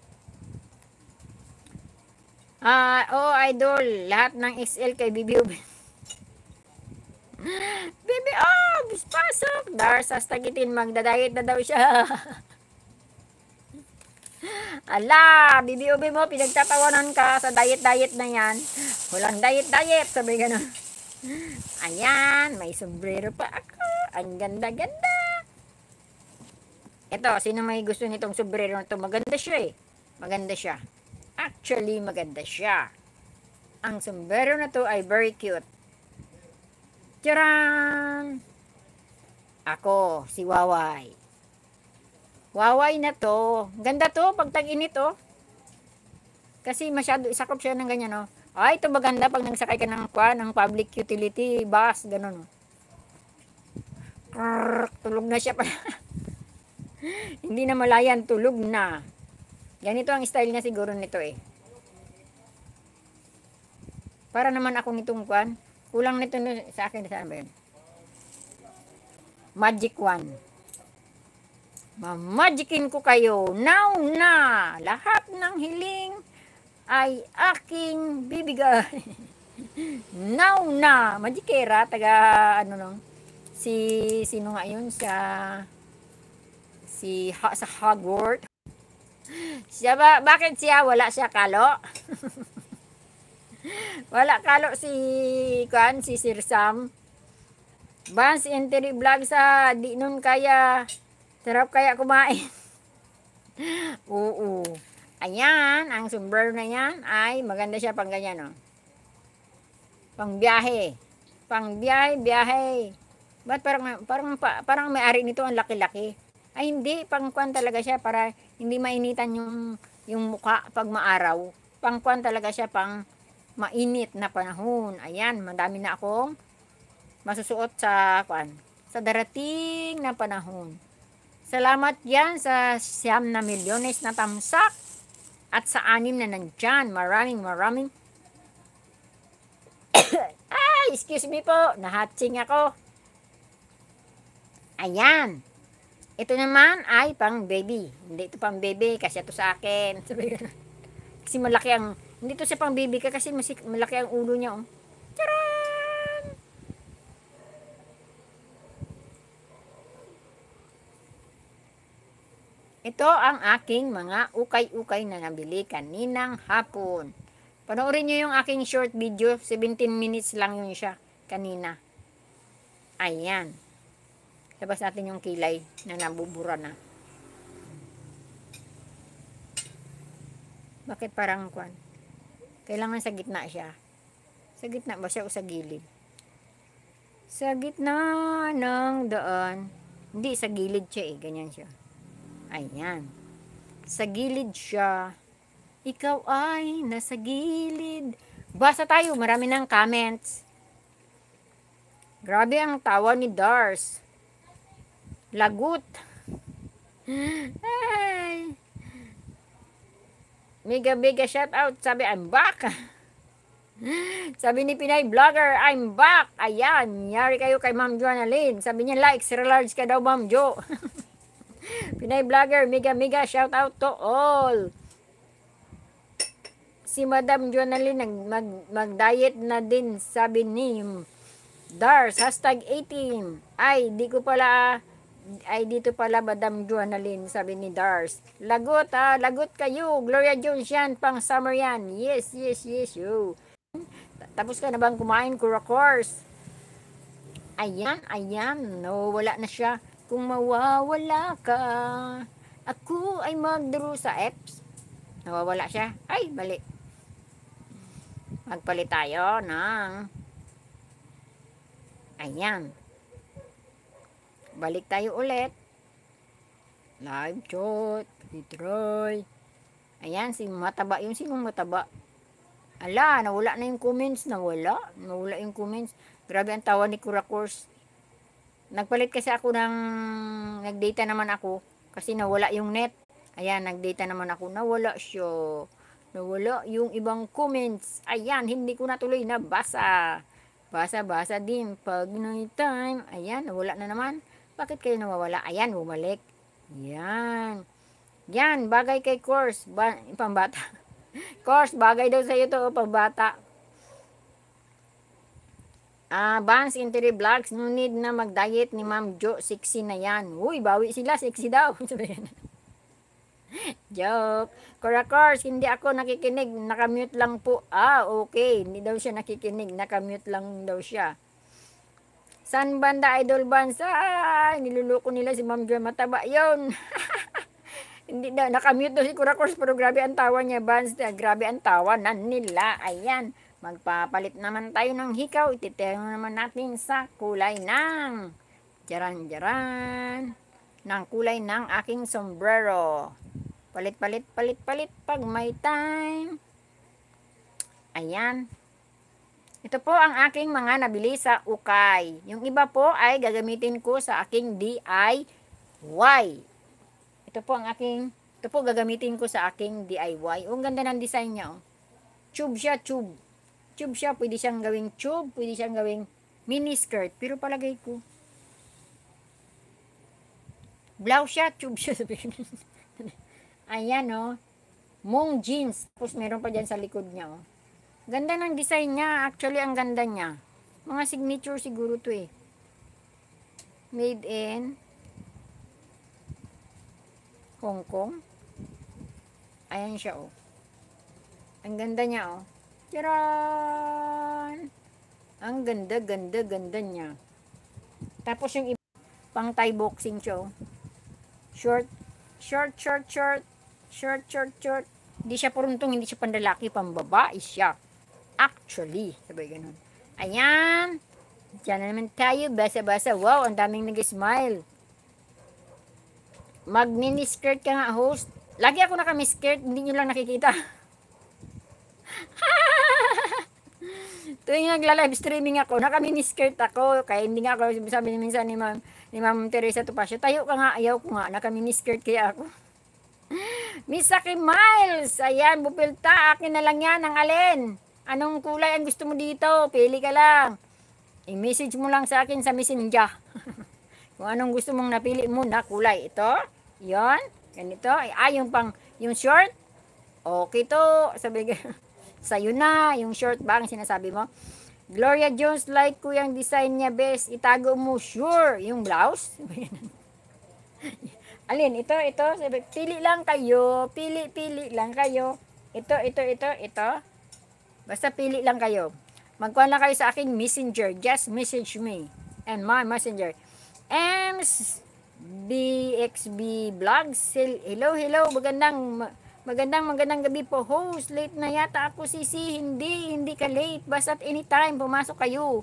Ah, uh, oh, idol. Lahat ng XL kay Bibi Baby Ogs, oh, pasok! Darsas tagitin, magdadayet na daw siya. Ala, BBOB mo, pinagtatawanan ka sa diet-diet na yan. Walang diet-diet, sabi ganun. Ayan, may sombrero pa ako. Ang ganda-ganda. Ito, sino may gusto nitong sombrero na to? Maganda siya eh. Maganda siya. Actually, maganda siya. Ang sombrero na to ay very cute. Tcharan! Ako, si Wawai. Wawai na to. Ganda to, pag tag-init oh. Kasi masyado, isakop siya ng ganyan oh. Ay, ito maganda pag nagsakay ka ng, kwa, ng public utility bus, ganun oh. tulog na siya pala. Hindi na malayan, tulog na. Ganito ang style niya siguro nito eh. Para naman ako nitong kwan. Kulang nito sa akin. Saan ba yun? Magic one. Mamagicin ko kayo. Now na. Lahat ng hiling ay aking bibigay. Now na. Magicera. Taga ano nung. Si, sino nga yun? Sa, si, ha, sa Hogwarts. Siya ba, bakit siya? Wala siya kalo? Wala kalo si kan si Sir Sam. Bans entry vlog sa di nun kaya sarap kaya kumain. Oo. oo Ayan, ang sombrero na yan ay maganda siya pang ganyan, no? Oh. Pang biyahe. Pang biyahe, biyahe. Ba't parang, parang, parang may-ari nito ang laki-laki? Ay, hindi. pang kwan talaga siya para hindi mainitan yung, yung muka pag maaraw. pang kwan talaga siya pang mainit na panahon. Ayan, madami na akong masusuot sa kwan, sa darating na panahon. Salamat yan sa siyam na milyones na tamsak at sa anim na nandyan. Maraming maraming ay, excuse me po. Nahatsing ako. Ayan. Ito naman ay pang baby. Hindi ito pang baby kasi ito sa akin. Kasi malaki ang hindi to sa pang baby ka kasi masik malaki ang ulo niya. Oh. Charan! Ito ang aking mga ukay-ukay na nabili kaninang hapon. Panoorin niyo yung aking short video. 17 minutes lang yun siya kanina. Ayan. Labas natin yung kilay na nabubura na. Bakit parang kwan? Kailangan sa gitna siya. Sa gitna ba siya o sa gilid? Sa gitna ng daan. Hindi, sa gilid siya eh. Ganyan siya. Ayan. Sa gilid siya. Ikaw ay nasa gilid. Basa tayo. Marami ng comments. Grabe ang tawa ni Dars. Lagot. Ay. Mega mega shout out. Sabi, I'm back. Sabi ni Pinay Vlogger, I'm back. Ayan, yari kayo kay Ma'am Joanna Lynn. Sabi niya, like, sir large ka daw, Ma'am Jo. Pinay Vlogger, mega mega shout out to all. Si Madam Joanna Lynn, mag, mag-diet na din, sabi ni Dars, hashtag 18. Ay, di ko pala, ah, ay dito pala Madam Journaline sabi ni Dars lagot ah lagot kayo Gloria Jones yan pang summer yan yes yes yes you tapos ka na bang kumain Kura course ayan ayan no wala na siya kung mawawala ka ako ay magdurusa eps nawawala siya ay mali magpalit tayo ng ayan balik tayo ulit. Live shot, si Troy. Ayan, si mataba. Yung sinong mataba? Ala, nawala na yung comments. Nawala. Nawala yung comments. Grabe ang tawa ni Kurakors. Nagpalit kasi ako ng... nag data naman ako. Kasi nawala yung net. Ayan, data naman ako. Nawala siya. Nawala yung ibang comments. Ayan, hindi ko natuloy nabasa. Basa-basa din. Pag night time. Ayan, nawala na naman. Bakit kayo nawawala? Ayan, bumalik. Yan. Yan, bagay kay course. Ba pambata. course, bagay daw sa iyo to, pambata. Ah, uh, Bans Interior Vlogs, no need na mag-diet ni Ma'am Jo, sexy na yan. Uy, bawi sila, sexy daw. Joke. Kora Course, hindi ako nakikinig, nakamute lang po. Ah, okay, hindi daw siya nakikinig, nakamute lang daw siya. San banda idol bansa? Ay, niluluko nila si Ma'am Joy Mataba. Yun. Hindi na, nakamute to si Kurakors pero grabe ang tawa niya, Bans. Grabe ang tawa na nila. Ayan. Magpapalit naman tayo ng hikaw. Ititayo naman natin sa kulay ng jaran-jaran ng kulay ng aking sombrero. Palit, palit, palit, palit pag may time. Ayan. Ito po ang aking mga nabili sa Ukay. Yung iba po ay gagamitin ko sa aking DIY. Ito po ang aking, ito po gagamitin ko sa aking DIY. ang ganda ng design niya. Oh. Tube siya, tube. Tube siya, pwede siyang gawing tube, pwede siyang gawing mini skirt. Pero palagay ko, blouse siya, tube siya. Ayan, oh. Mung jeans. Tapos meron pa dyan sa likod niya, oh. Ganda ng design niya. Actually, ang ganda niya. Mga signature siguro to eh. Made in Hong Kong. Ayan siya oh. Ang ganda niya oh. Tiran! Ang ganda, ganda, ganda niya. Tapos yung pang Thai boxing siya oh. Short, short, short, short. Short, short, short. Hindi siya puruntong, hindi siya pandalaki, pambabae siya actually. Sabay ganun. Ayan. Diyan na naman tayo. Basa-basa. Wow, ang daming nag-smile. skirt ka nga, host. Lagi ako naka-mini-skirt. Hindi nyo lang nakikita. Tuwing nagla-live streaming ako, naka-mini-skirt ako. Kaya hindi nga ako, sabi minsan ni Ma'am, ni Ma'am Teresa Tupasio, tayo ka nga, ayaw ko nga, naka-mini-skirt kaya ako. Miss Aki Miles, ayan, bupilta, akin na lang yan, ang alin. Anong kulay ang gusto mo dito? Pili ka lang. I-message mo lang sa akin sa messenger. Kung anong gusto mong napili mo na kulay. Ito, yon ganito. Ah, yung pang, yung short. Okay to. Sabi ka, sa'yo na. Yung short ba ang sinasabi mo? Gloria Jones, like ko yung design niya, best. Itago mo, sure. Yung blouse. Alin, ito, ito. Sabi, pili lang kayo. Pili, pili lang kayo. Ito, ito, ito, ito. Basta pili lang kayo. Magkuhan lang kayo sa aking messenger. Just message me and my messenger. Ems BXB Vlogs. Hello, hello. Magandang Magandang magandang gabi po host. Late na yata ako sisi. Hindi, hindi ka late. Basta at any time pumasok kayo.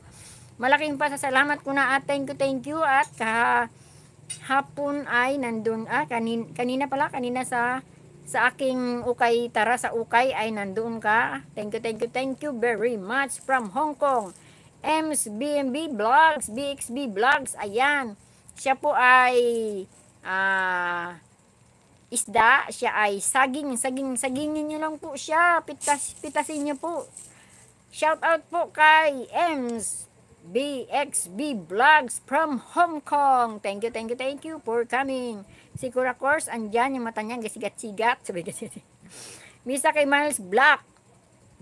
Malaking pasasalamat ko na at thank you, thank you. At kahapon ay nandun, ah, kanin, kanina pala, kanina sa sa aking ukay tara sa ukay ay nandoon ka. Thank you, thank you, thank you very much from Hong Kong. M's BMB Blogs BXB Blogs ayan. Siya po ay uh, isda, siya ay saging, saging, sagingin niyo lang po siya. Pitas, pitasin niyo po. Shout out po kay M's BXB Blogs from Hong Kong. Thank you, thank you, thank you for coming. Sigura course, andyan yung mata niya, gasigat-sigat. Sabi gasigat Misa kay Miles Black.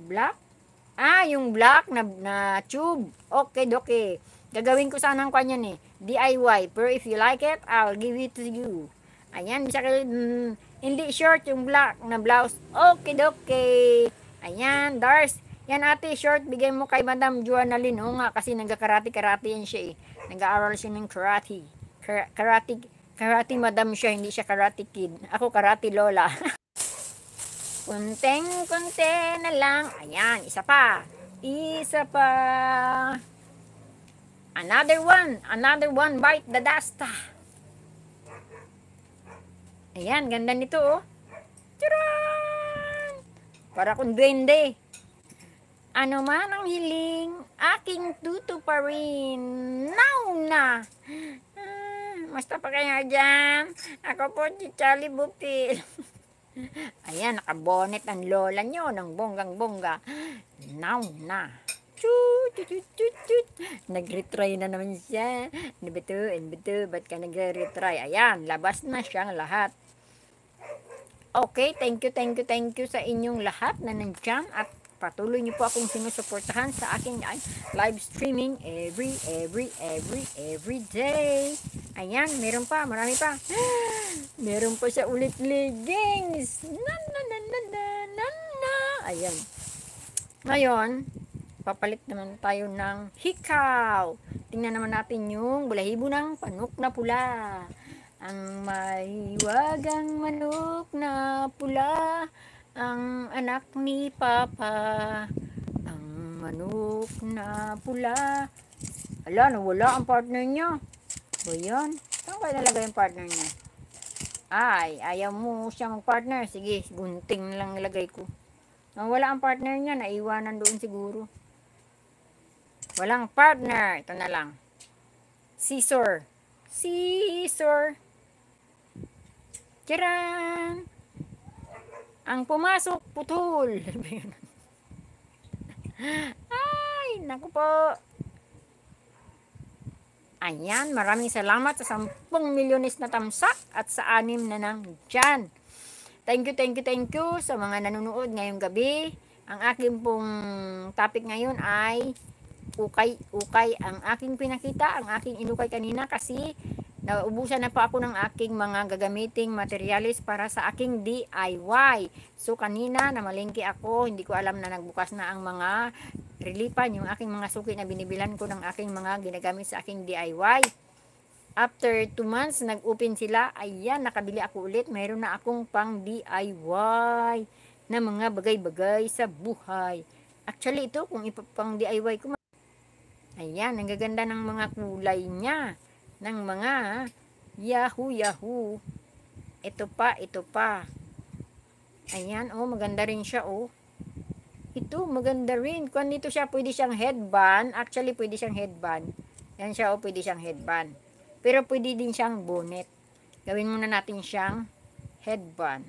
Black? Ah, yung black na, na tube. Okay, doke. Gagawin ko sana ang kanya ni DIY. Pero if you like it, I'll give it to you. Ayan, misa kay... Mm, hindi short yung black na blouse. Okay, doke. Ayan, Dars. Yan ate, short, bigay mo kay Madam Joannaline. Oo nga, kasi nagkakarate-karate yan siya eh. Nag-aaral siya ng karate. Kar karate Karate madam siya, hindi siya karate kid. Ako karate lola. Kunting-kunti na lang. Ayan, isa pa. Isa pa. Another one. Another one bite the dust. Ayan, ganda nito oh. Tcharan! Para kung duwende. Ano man ang hiling, aking tutuparin. Now na! Ah. Musta pa kayo dyan? Ako po si Charlie Bupil. Ayan, nakabonet ang lola nyo ng bonggang-bongga. Now na. Chut, chut, chut, chut. Nag-retry na naman siya. Ano ba ito? Ano ba ito? Ba't ka nag-retry? Ayan, labas na siyang lahat. Okay, thank you, thank you, thank you sa inyong lahat na nandiyan at Patuloy niyo po akong sinusuportahan sa aking live streaming every, every, every, every day. Ayan, meron pa, marami pa. meron pa siya ulit leggings. Na, na, na, na, na, na, na. Ayan. Ngayon, papalit naman tayo ng hikaw. Tingnan naman natin yung bulahibo ng panok na pula. Ang may wagang manok na pula ang anak ni Papa, ang manok na pula. Ala, nawala ang partner niya. O yan, saan kaya nalagay yung partner niya? Ay, ayaw mo siya mag-partner. Sige, gunting lang nilagay ko. Nawala ang partner niya, naiwanan doon siguro. Walang partner. Ito na lang. Scissor. Scissor. Tiyaran! Ang pumasok, putol. Ano ay, naku po. Ayan, maraming salamat sa 10 milyones na tamsak at sa 6 na nang dyan. Thank you, thank you, thank you sa mga nanonood ngayong gabi. Ang aking pong topic ngayon ay ukay, ukay. Ang aking pinakita, ang aking inukay kanina kasi Naubusan na po ako ng aking mga gagamiting materialis para sa aking DIY. So kanina namalingki ako, hindi ko alam na nagbukas na ang mga relipan, yung aking mga suki na binibilan ko ng aking mga ginagamit sa aking DIY. After 2 months, nag-open sila. Ayan, nakabili ako ulit. Mayroon na akong pang DIY na mga bagay-bagay sa buhay. Actually, ito, kung ipapang DIY ko, ayan, ang gaganda ng mga kulay niya ng mga Yahoo Yahoo. Ito pa, ito pa. Ayan, oh, maganda rin siya, oh. Ito, maganda rin. Kung dito siya, pwede siyang headband. Actually, pwede siyang headband. Yan siya, oh, pwede siyang headband. Pero pwede din siyang bonnet. Gawin muna natin siyang headband.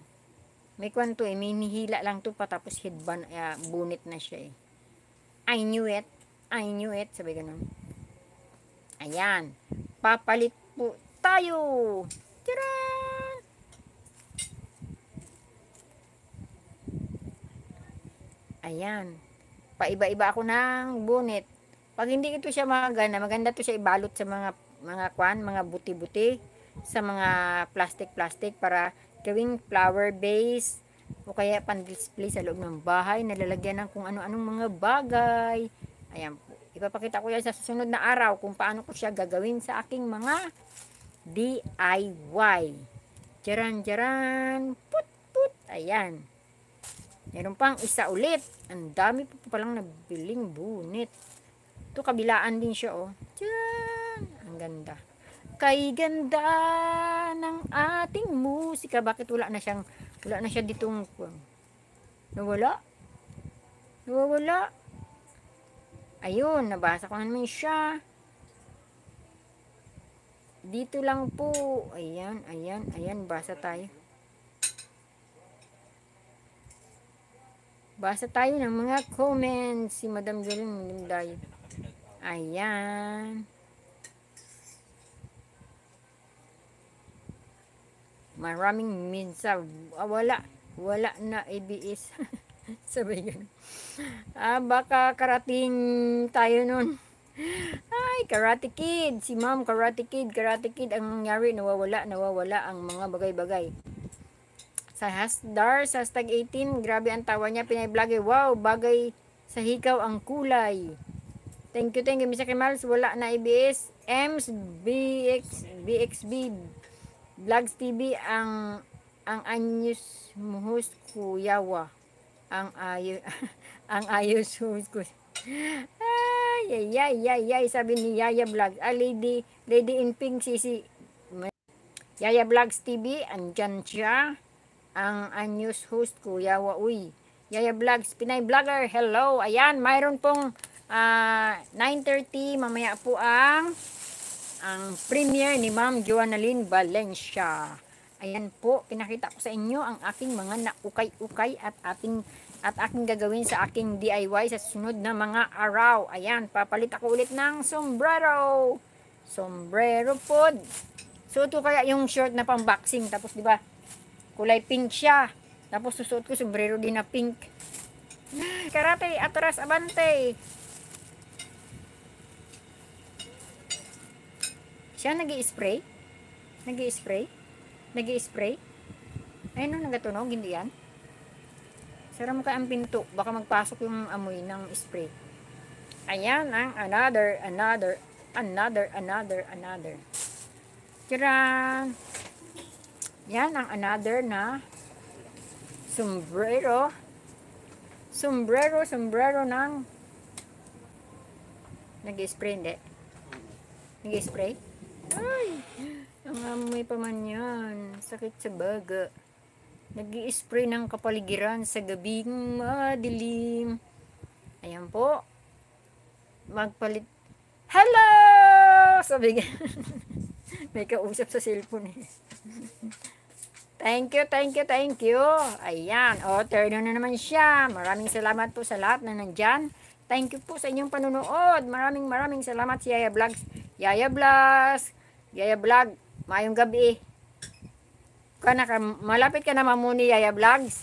May kwan to eh, may nihila lang to patapos headband, uh, bonnet na siya eh. I knew it. I knew it. Sabi ganun. Ayan. Papalit po tayo. Tcharan! Ayan. Paiba-iba ako ng bonnet. Pag hindi ito siya maganda, maganda to siya ibalot sa mga mga kwan, mga buti-buti sa mga plastic-plastic para gawing flower base o kaya pan-display sa loob ng bahay, nalalagyan ng kung ano-anong mga bagay. Ayan po. Ipapakita ko yan sa susunod na araw kung paano ko siya gagawin sa aking mga DIY. Jaran, jaran, put, put, ayan. Meron pang isa ulit. Ang dami po palang nabiling bunit. Ito kabilaan din siya, oh. Tiyan! Ang ganda. Kay ganda ng ating musika. Bakit wala na siyang, wala na siya ditong, nawala? Nawala? Ayun, nabasa ko naman siya. Dito lang po. Ayan, ayan, ayan. Basa tayo. Basa tayo ng mga comments. Si Madam Jolene, Madam Dayo. Ayan. Maraming minsan. Ah, wala. Wala na ABS. Sabay ganun. Ah, baka karating tayo nun. Ay, Karate Kid. Si Ma'am Karate Kid. Karate Kid ang nangyari. Nawawala, nawawala ang mga bagay-bagay. Sa Hasdar, sa hashtag 18, grabe ang tawa niya. Pinay vlogger. Wow, bagay sa hikaw ang kulay. Thank you, thank you, Mr. Kimals. Wala na IBS. M's, BX, BXB, Vlogs TV, ang ang anyos muhus kuyawa ang ayos ang ayos ko ay ay ay ay sabi ni Yaya Vlogs ah lady lady in pink si si Yaya Vlogs TV andyan siya ang news host Kuya Wauy Yaya Vlogs Pinay Vlogger hello ayan mayroon pong uh, ah, 9.30 mamaya po ang ang premiere ni Ma'am Joanaline Valencia ayan po pinakita ko sa inyo ang aking mga naukay-ukay at ating at aking gagawin sa aking DIY sa sunod na mga araw. Ayan, papalit ako ulit ng sombrero. Sombrero pod. So ito kaya yung short na pang-boxing. Tapos di ba kulay pink siya. Tapos susuot ko sombrero din na pink. Karate, atras, abante. Siya nag spray Nag-i-spray? Nag-i-spray? Ayun, nagatunog, hindi yan? Sira mo ka ang pinto. Baka magpasok yung amoy ng spray. Ayan ang another, another, another, another, another. Tiran! Yan ang another na sombrero. Sombrero, sombrero ng nag-spray, hindi? Nag-spray? Ay! Ang amoy pa man yan. Sakit sa baga nag i spray ng kapaligiran sa gabing madilim. Ah, Ayan po. Magpalit. Hello! Sabi May kausap sa cellphone eh. Thank you, thank you, thank you. Ayan. O, turn on na naman siya. Maraming salamat po sa lahat na nandyan. Thank you po sa inyong panunood. Maraming maraming salamat si Yaya Vlogs. Yaya Vlogs. Yaya Vlog. Mayong gabi eh ka malapit ka na mamuni Yaya Vlogs.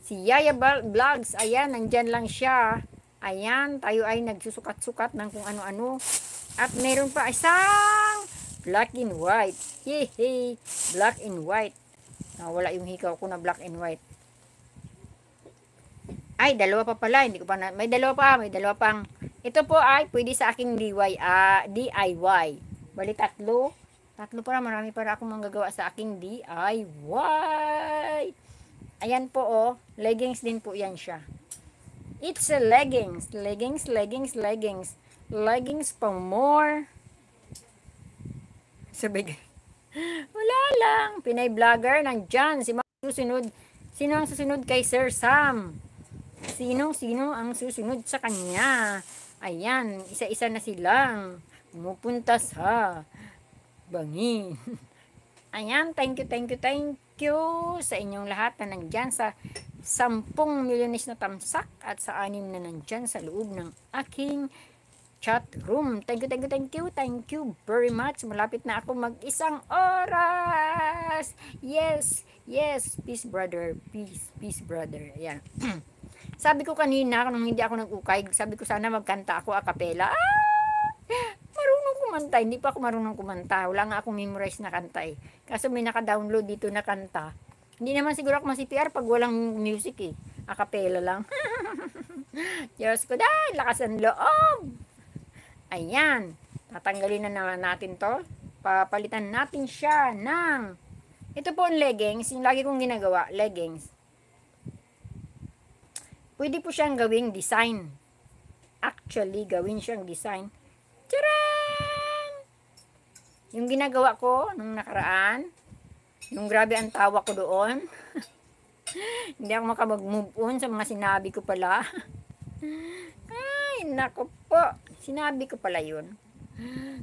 Si Yaya Vlogs, ayan, nandyan lang siya. Ayan, tayo ay nagsusukat-sukat ng kung ano-ano. At meron pa isang black and white. Hehe, black and white. Nawala yung hikaw ko na black and white. Ay, dalawa pa pala. Hindi ko pa na, may dalawa pa, may dalawa pang. Ito po ay pwede sa aking DIY. Uh, ah, DIY. Bali tatlo. Tatlo para marami para akong manggagawa sa aking DIY. Ayan po oh, leggings din po yan siya. It's a leggings, leggings, leggings, leggings. Leggings pa more. Sabi Wala lang. Pinay vlogger ng nandyan. Si susunod. Sino ang susunod kay Sir Sam? Sino-sino ang susunod sa kanya? Ayan, isa-isa na silang pumupunta sa bangin. Ayan, thank you, thank you, thank you sa inyong lahat na nandyan sa 10 milyones na tamsak at sa anim na nandyan sa loob ng aking chat room. Thank you, thank you, thank you, thank you very much. Malapit na ako mag-isang oras. Yes, yes, peace brother, peace, peace brother. Ayan. sabi ko kanina, nung hindi ako nag-ukay, sabi ko sana magkanta ako a cappella. Ah! marunong kumanta. Hindi pa ako marunong kumanta. Wala nga akong memorize na kanta eh. Kaso may naka-download dito na kanta. Hindi naman siguro ako ma-CPR pag walang music eh. Acapella lang. Diyos ko dahil, lakas ang loob. Ayan. Tatanggalin na naman natin to. Papalitan natin siya ng... Ito po ang leggings. Yung lagi kong ginagawa, leggings. Pwede po siyang gawing design. Actually, gawin siyang design Tcharam! Yung ginagawa ko nung nakaraan, yung grabe ang tawa ko doon. Hindi ako makapag-move on sa mga sinabi ko pala. Ay, nako po. Sinabi ko pala yun.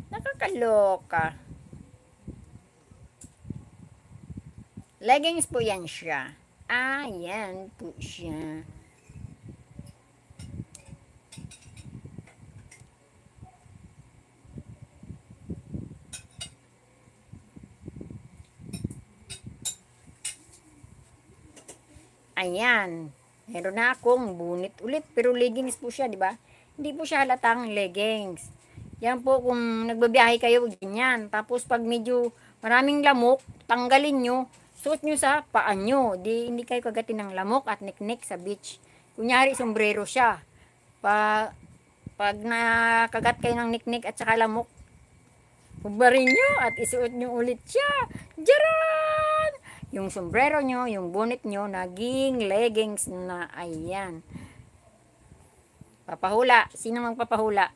Nakakaloka. Leggings po yan siya. Ah, yan po siya. Ayan. Meron na akong bunit ulit. Pero leggings po siya, di ba? Hindi po siya halatang leggings. Yan po kung nagbabiyahe kayo, ganyan. Tapos pag medyo maraming lamok, tanggalin nyo. Suot nyo sa paan nyo. Di, hindi kayo kagatin ng lamok at niknik sa beach. Kunyari, sombrero siya. Pa, pag nakagat kayo ng niknik at saka lamok, Hubarin nyo at isuot nyo ulit siya. Jaran! yung sombrero nyo, yung bonnet nyo, naging leggings na. Ayan. Papahula. Sino magpapahula?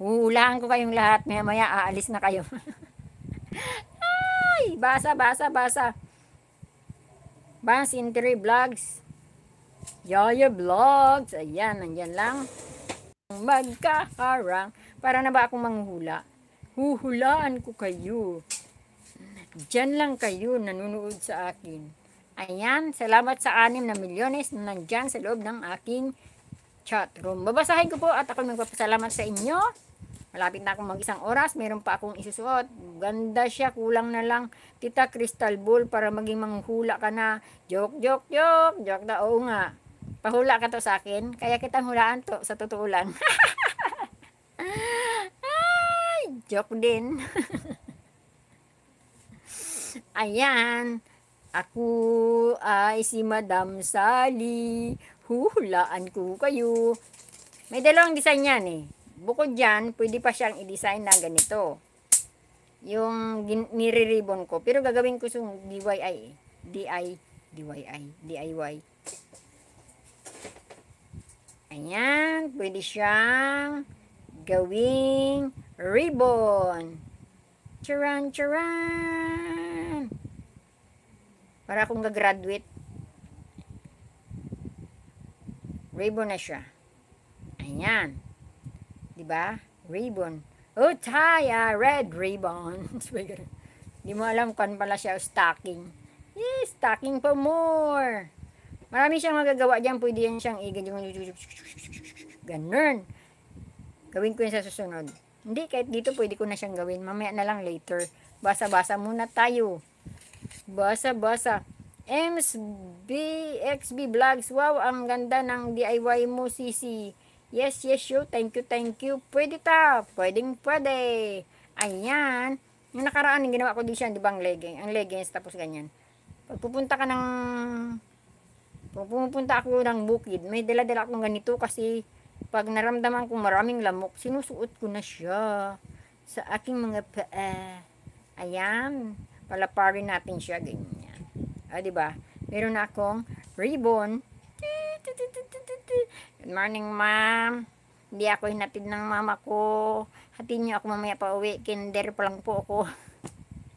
Huhulaan ko kayong lahat. Maya maya, aalis na kayo. Ay! Basa, basa, basa. Bans in 3 vlogs. Yaya vlogs. Ayan, nandyan lang. Magkaharang. Para na ba akong manghula? Huhulaan ko kayo. Diyan lang kayo nanonood sa akin. Ayan, salamat sa 6 na milyones na nandyan sa loob ng aking chat room. Babasahin ko po at ako magpapasalamat sa inyo. Malapit na akong mag isang oras, meron pa akong isusuot. Ganda siya, kulang na lang. Tita Crystal Ball para maging manghula ka na. Joke, joke, joke. Joke na, oo nga. Pahula ka to sa akin. Kaya kitang hulaan to sa totoo lang. Ay, joke din. Ayan, ako ay si Madam Sally. Hulaan ko kayo. May dalawang design yan eh. Bukod dyan, pwede pa siyang i-design na ganito. Yung nire ko. Pero gagawin ko yung DIY eh. DIY. DIY. DIY. Ayan, pwede siyang gawing ribbon. Charan, charan! Para akong gagraduate. Ribbon na siya. Ayan. Diba? Ribbon. Oh, Taya, ah, red ribbon. Hindi mo alam kan pala siya oh, stocking. Yes, stocking for more. Marami siyang magagawa dyan. Pwede yan siyang igan. Ganun. Gawin ko yun sa susunod. Hindi, kahit dito pwede ko na siyang gawin. Mamaya na lang later. Basa-basa muna tayo. Basa, basa. MSB, XB Vlogs. Wow, ang ganda ng DIY mo, Sisi. Yes, yes, yo. Thank you, thank you. Pwede ta. Pwedeng pwede. Ayan. Yung nakaraan, yung ginawa ko din siya, di ba, ang leggings. Ang leggings, tapos ganyan. Pag pupunta ka ng... Pag pupunta ako ng bukid, may dala-dala akong ganito kasi pag naramdaman ko maraming lamok, sinusuot ko na siya sa aking mga paa. Ayan palaparin natin siya ganyan. Ah, di ba? Meron na akong ribbon. Good morning, ma'am. Hindi ako hinatid ng mama ko. Hatid niyo ako mamaya pa uwi. Kinder pa lang po ako.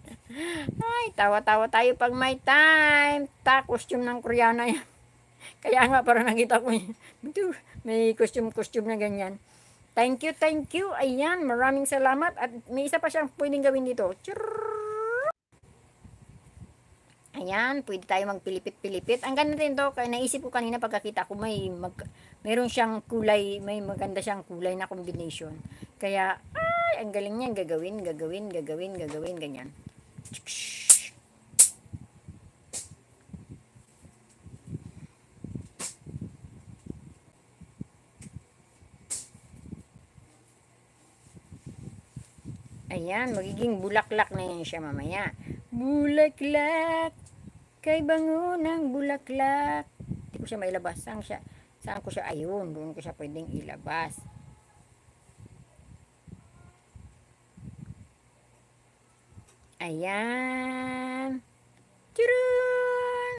Ay, tawa-tawa tayo pag may time. Ta, costume ng Koreana yan. Kaya nga, para nakita ko yun. May costume-costume na ganyan. Thank you, thank you. Ayan, maraming salamat. At may isa pa siyang pwedeng gawin dito. Churr! Ayan, pwede tayo magpilipit-pilipit. Ang ganda din to, kaya naisip ko kanina pagkakita ko may mag, meron siyang kulay, may maganda siyang kulay na combination. Kaya, ay, ang galing niyan, gagawin, gagawin, gagawin, gagawin, ganyan. Ayan, magiging bulaklak na yan siya mamaya. Bulaklak! Kay bango ng bulaklak. Hindi ko siya mailabas. Saan, siya, saan ko siya? Ayun, doon ko siya pwedeng ilabas. Ayan. Turun!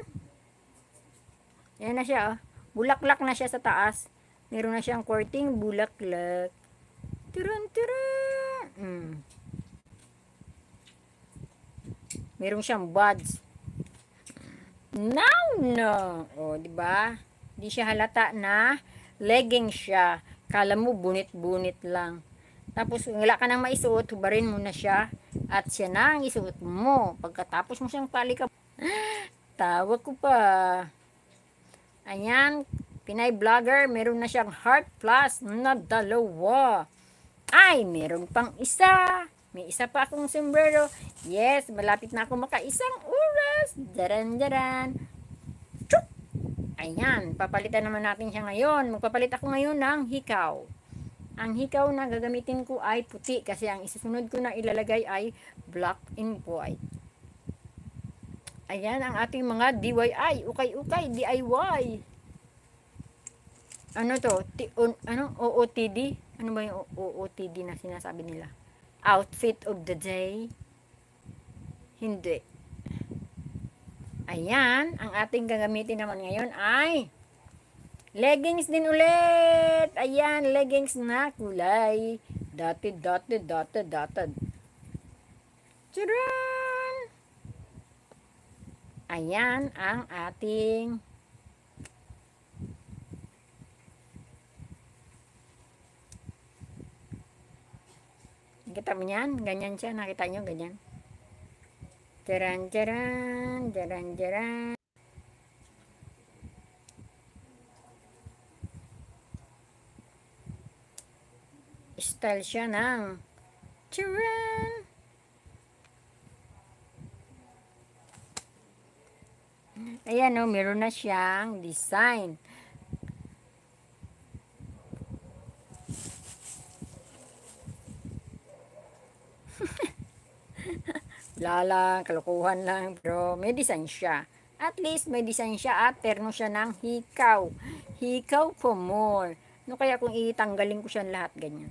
Ayan na siya, oh. Bulaklak na siya sa taas. Meron na siyang courting bulaklak. Turun, turun! Mm. Meron siyang buds. Now, no. O, di ba? Di siya halata na legging siya. Kala mo, bunit-bunit lang. Tapos, wala ka nang maisuot, hubarin mo na siya. At siya na ang isuot mo. Pagkatapos mo siyang palika. Tawa ko pa. Ayan, Pinay Vlogger, meron na siyang Heart Plus na dalawa. Ay, meron pang isa. May isa pa akong sombrero. Yes, malapit na ako makaisang oras. Daran, daran. Chuk! Ayan, papalitan naman natin siya ngayon. Magpapalit ako ngayon ng hikaw. Ang hikaw na gagamitin ko ay puti kasi ang isusunod ko na ilalagay ay black and white. Ayan ang ating mga DIY, ukay-ukay, DIY. Ano to? T ano? OOTD? Ano ba yung OOTD na sinasabi nila? outfit of the day? Hindi. Ayan, ang ating gagamitin naman ngayon ay leggings din ulit. Ayan, leggings na kulay. Dotted, dotted, dotted, dotted. Tcharan! Ayan ang ating Nakita mo yan? Ganyan siya. Nakita nyo? Ganyan. Jaran, jaran. Jaran, jaran. Style siya ng jaran. Ayan o, oh, meron na siyang design. Wala lang, kalukuhan lang. Pero may design siya. At least may design siya at perno siya ng hikaw. Hikaw for more. No kaya kung itanggalin ko siya lahat ganyan.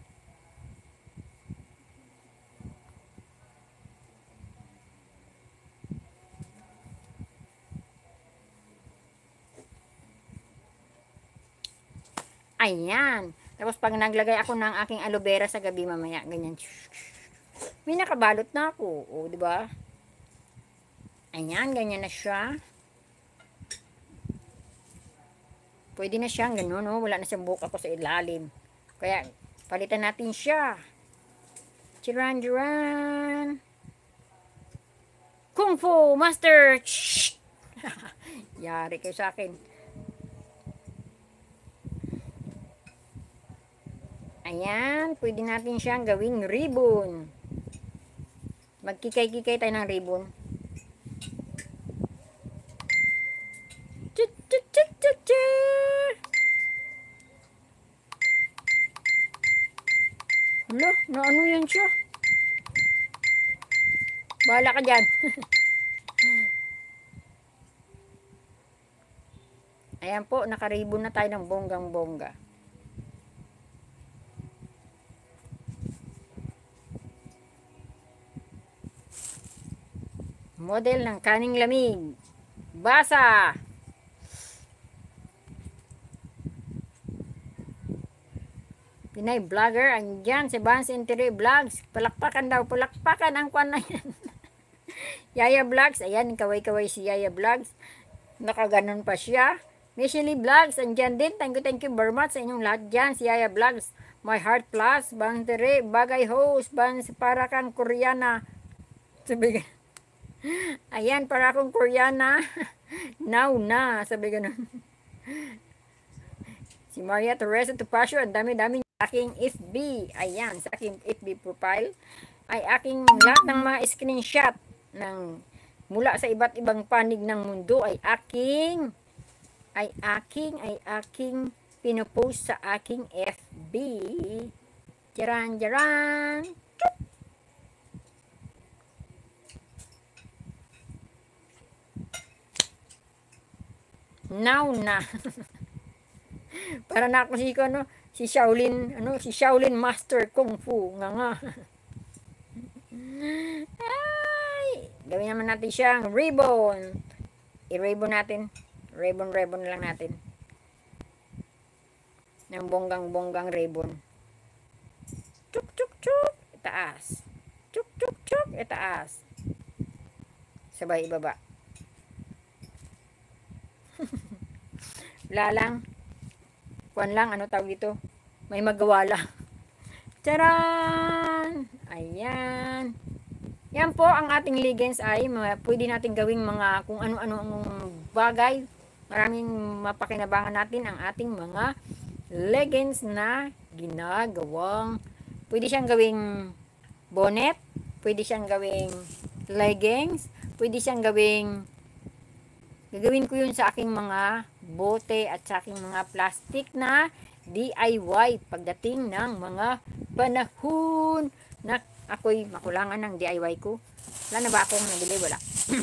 Ayan. Tapos pag naglagay ako ng aking aloe vera sa gabi mamaya, ganyan may nakabalot na ako. O, ba diba? Ayan, ganyan na siya. Pwede na siya ganun, no? Wala na siyang buka ko sa ilalim. Kaya, palitan natin siya. Chiran, chiran. Kung Fu Master! Yari kayo sa akin. Ayan, pwede natin siyang gawing ribbon. Magkikay-kikay tayo ng ribbon. Ano? chut, chut, yan siya? Bahala ka dyan. Ayan po, nakaribbon na tayo ng bonggang-bongga. Model ng kaning lamig. Basa! Pinay vlogger, ang andyan si Vance Interior Vlogs. Palakpakan daw, palakpakan ang kwan na yan. Yaya Vlogs, ayan, kaway-kaway si Yaya Vlogs. Nakaganon pa siya. Michelle Vlogs, ang andyan din. Thank you, thank you very much sa inyong lahat dyan. Si Yaya Vlogs, My Heart Plus, Bang Tere, Bagay Host, Bang para kang Koreana. Sabigan. Ayan, para akong Koreana. Now na, sabi ganun. si Maria Teresa Tupasio, ang dami-dami aking FB. Ayan, sa aking FB profile ay aking lahat ng mga screenshot ng mula sa iba't ibang panig ng mundo ay aking ay aking ay aking pinopost sa aking FB. Jaran, jaran! Chup! Now na. Para na ako si, ano, si Shaolin, ano, si Shaolin Master Kung Fu. Nga nga. Ay, gawin naman natin siyang ribbon. I-ribbon natin. Ribbon-ribbon lang natin. Ng bonggang-bonggang ribbon. Chuk-chuk-chuk. Itaas. Chuk-chuk-chuk. Itaas. Sabay ibaba. wala lang kuan lang ano tawag dito may magawala charan ayan yan po ang ating ligens ay pwede natin gawing mga kung ano-ano bagay maraming mapakinabangan natin ang ating mga leggings na ginagawang pwede siyang gawing bonnet pwede siyang gawing leggings pwede siyang gawing gagawin ko yun sa aking mga bote at sa aking mga plastic na DIY pagdating ng mga panahon na ako'y makulangan ng DIY ko. Wala na ba akong nabili? Wala.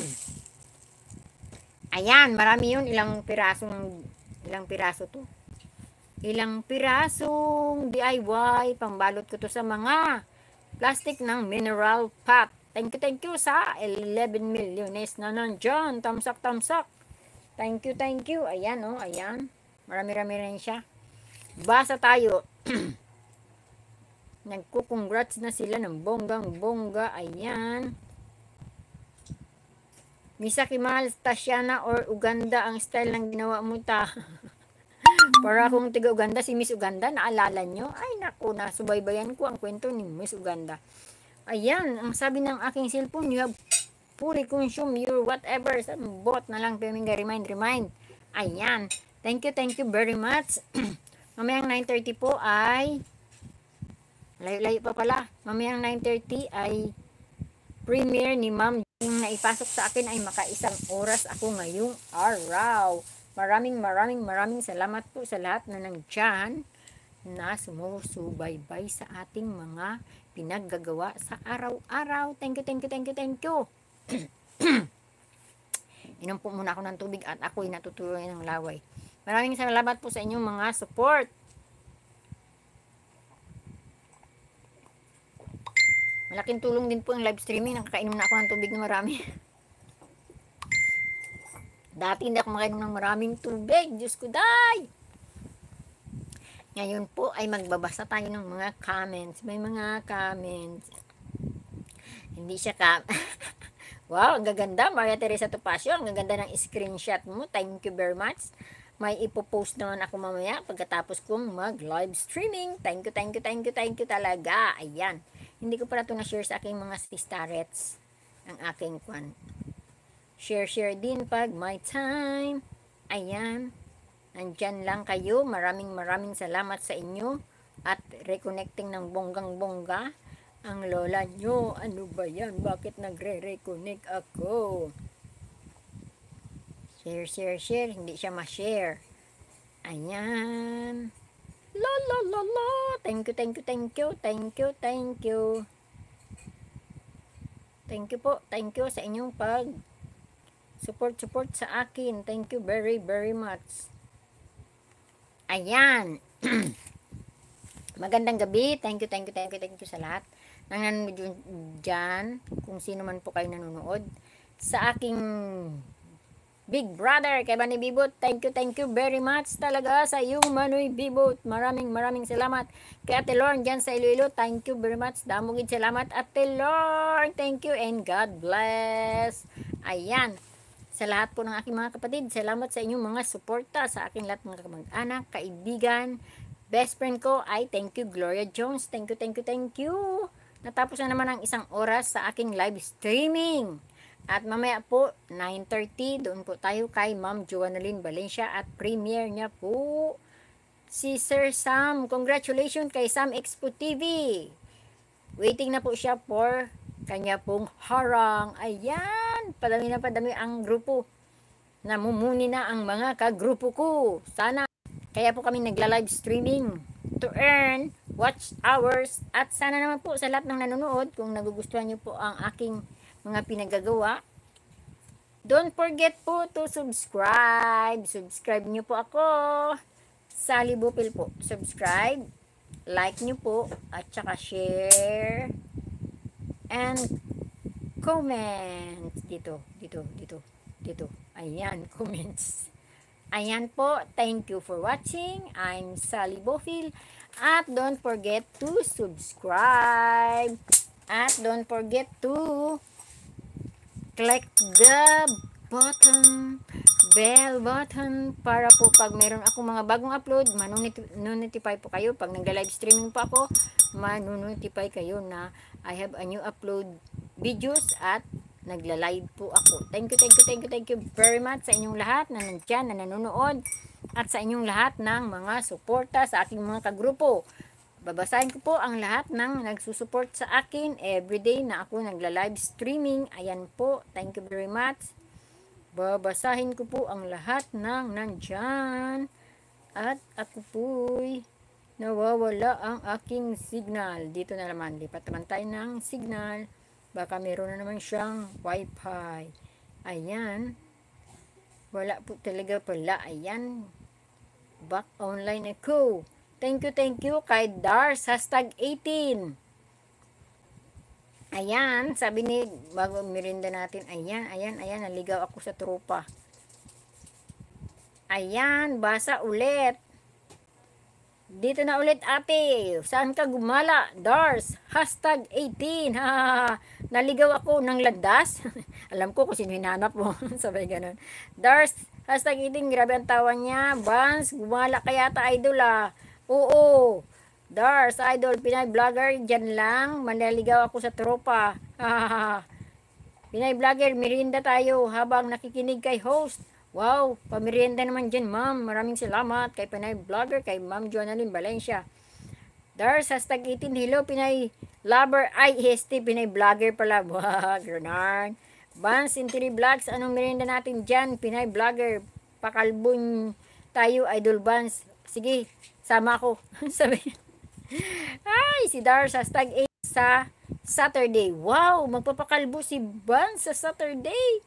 Ayan, marami yun. Ilang pirasong, ilang piraso to. Ilang pirasong DIY. Pambalot ko to sa mga plastic ng mineral pot. Thank you, thank you sa 11 milliones na nandiyan. Tamsak, tamsak. Thank you, thank you. Ayan, oh, ayan. Marami-rami rin siya. Basa tayo. Nagkukongrats na sila ng bonggang-bongga. Ayan. Misaki Mahal, Tasiana or Uganda ang style ng ginawa mo ta. Para akong tiga Uganda, si Miss Uganda, naalala nyo? Ay, naku, nasubaybayan ko ang kwento ni Miss Uganda. Ayan, ang sabi ng aking cellphone, you have fully consume your whatever. Sa bot na lang kaming remind, remind. Ayan. Thank you, thank you very much. Mamayang 9.30 po ay layo-layo pa pala. Mamayang 9.30 ay premiere ni Ma'am Jing na ipasok sa akin ay makaisang oras ako ngayong araw. Maraming maraming maraming salamat po sa lahat na nandyan na sumusubaybay sa ating mga pinaggagawa sa araw-araw. Thank you, thank you, thank you, thank you. Inom po muna ako ng tubig at ako'y natutuloy ng laway. Maraming salamat po sa inyong mga support. Malaking tulong din po ang live streaming. Nakakainom na ako ng tubig na marami. Dati hindi ako makainom ng maraming tubig. Diyos ko, day! Ngayon po ay magbabasa tayo ng mga comments. May mga comments. Hindi siya ka... Wow, ang gaganda. Maria Teresa Topacio, ang gaganda ng screenshot mo. Thank you very much. May ipopost naman ako mamaya pagkatapos kong mag-live streaming. Thank you, thank you, thank you, thank you talaga. Ayan. Hindi ko pala ito na-share sa aking mga sisterets. Ang aking kwan. Share, share din pag my time. Ayan. Nandyan lang kayo. Maraming maraming salamat sa inyo. At reconnecting ng bonggang-bongga. Ang lola nyo, ano ba yan? Bakit nagre-reconnect ako? Share, share, share. Hindi siya ma-share. Ayan. La, la, la, la. Thank you, thank you, thank you. Thank you, thank you. Thank you po. Thank you sa inyong pag support, support sa akin. Thank you very, very much. Ayan. Magandang gabi. Thank you, thank you, thank you, thank you sa lahat ang nanonood dyan, kung sino man po kayo nanonood, sa aking Big Brother, kay Bani Bibot, thank you, thank you very much talaga sa iyong Manoy Bibot. Maraming maraming salamat. Kay Ate Lorne dyan sa Iloilo, thank you very much. Damugid salamat Ate Lorne, thank you and God bless. Ayan, sa lahat po ng aking mga kapatid, salamat sa inyong mga suporta sa aking lahat mga kamag-anak, kaibigan, best friend ko ay thank you Gloria Jones, thank you, thank you, thank you. Natapos na naman ang isang oras sa aking live streaming. At mamaya po, 9.30, doon po tayo kay Ma'am Joanaline Valencia at premiere niya po si Sir Sam. Congratulations kay Sam Expo TV. Waiting na po siya for kanya pong harang. Ayan, padami na padami ang grupo. Namumuni na ang mga kagrupo ko. Sana, kaya po kami nagla-live streaming to earn watch hours at sana naman po sa lahat ng nanonood kung nagugustuhan nyo po ang aking mga pinagagawa don't forget po to subscribe subscribe nyo po ako Sally Bupil po subscribe like nyo po at saka share and comment dito dito dito dito ayan comments Ayan po, thank you for watching. I'm Sally Bofil. At don't forget to subscribe. At don't forget to click the button, bell button, para po pag meron ako mga bagong upload, manonotify po kayo. Pag nag-live streaming po ako, manonotify kayo na I have a new upload videos at nagla-live po ako. Thank you, thank you, thank you, thank you very much sa inyong lahat na nandyan, na nanonood, at sa inyong lahat ng mga suporta sa ating mga kagrupo. Babasahin ko po ang lahat ng nagsusuport sa akin everyday na ako nagla-live streaming. Ayan po, thank you very much. Babasahin ko po ang lahat ng nandyan. At ako po'y nawawala ang aking signal. Dito na naman, lipat naman tayo ng signal. Baka meron na naman siyang wifi. Ayan. Wala po talaga pala. Ayan. Back online ako. Thank you, thank you kay Dars. Hashtag 18. Ayan. Sabi ni, bago mirinda natin. Ayan, ayan, ayan. Naligaw ako sa tropa. Ayan. Basa ulit. Dito na ulit ate. Saan ka gumala? Dars. Hashtag 18. Ha naligaw ako ng landas. Alam ko kung sino hinanap mo. Sabay ganun. Dars, hashtag eating. Grabe ang tawa niya. Bans, gumala kaya ta idol ah. Oo. Dars, idol, Pinay vlogger, dyan lang. Manaligaw ako sa tropa. Pinay vlogger, merienda tayo habang nakikinig kay host. Wow, pamirienda naman dyan, ma'am. Maraming salamat kay Pinay vlogger, kay Ma'am Jonalyn Valencia. Dars, hashtag 18. Hello, Pinay lover. Ay, EST, Pinay vlogger pala. Wah, Gernard. Bans, Intiri Vlogs. Anong merienda natin dyan? Pinay vlogger. Pakalbon tayo, Idol Bans. Sige, sama ko. Sabi. Ay, si Dars, hashtag 8 sa Saturday. Wow, magpapakalbo si Ban sa Saturday.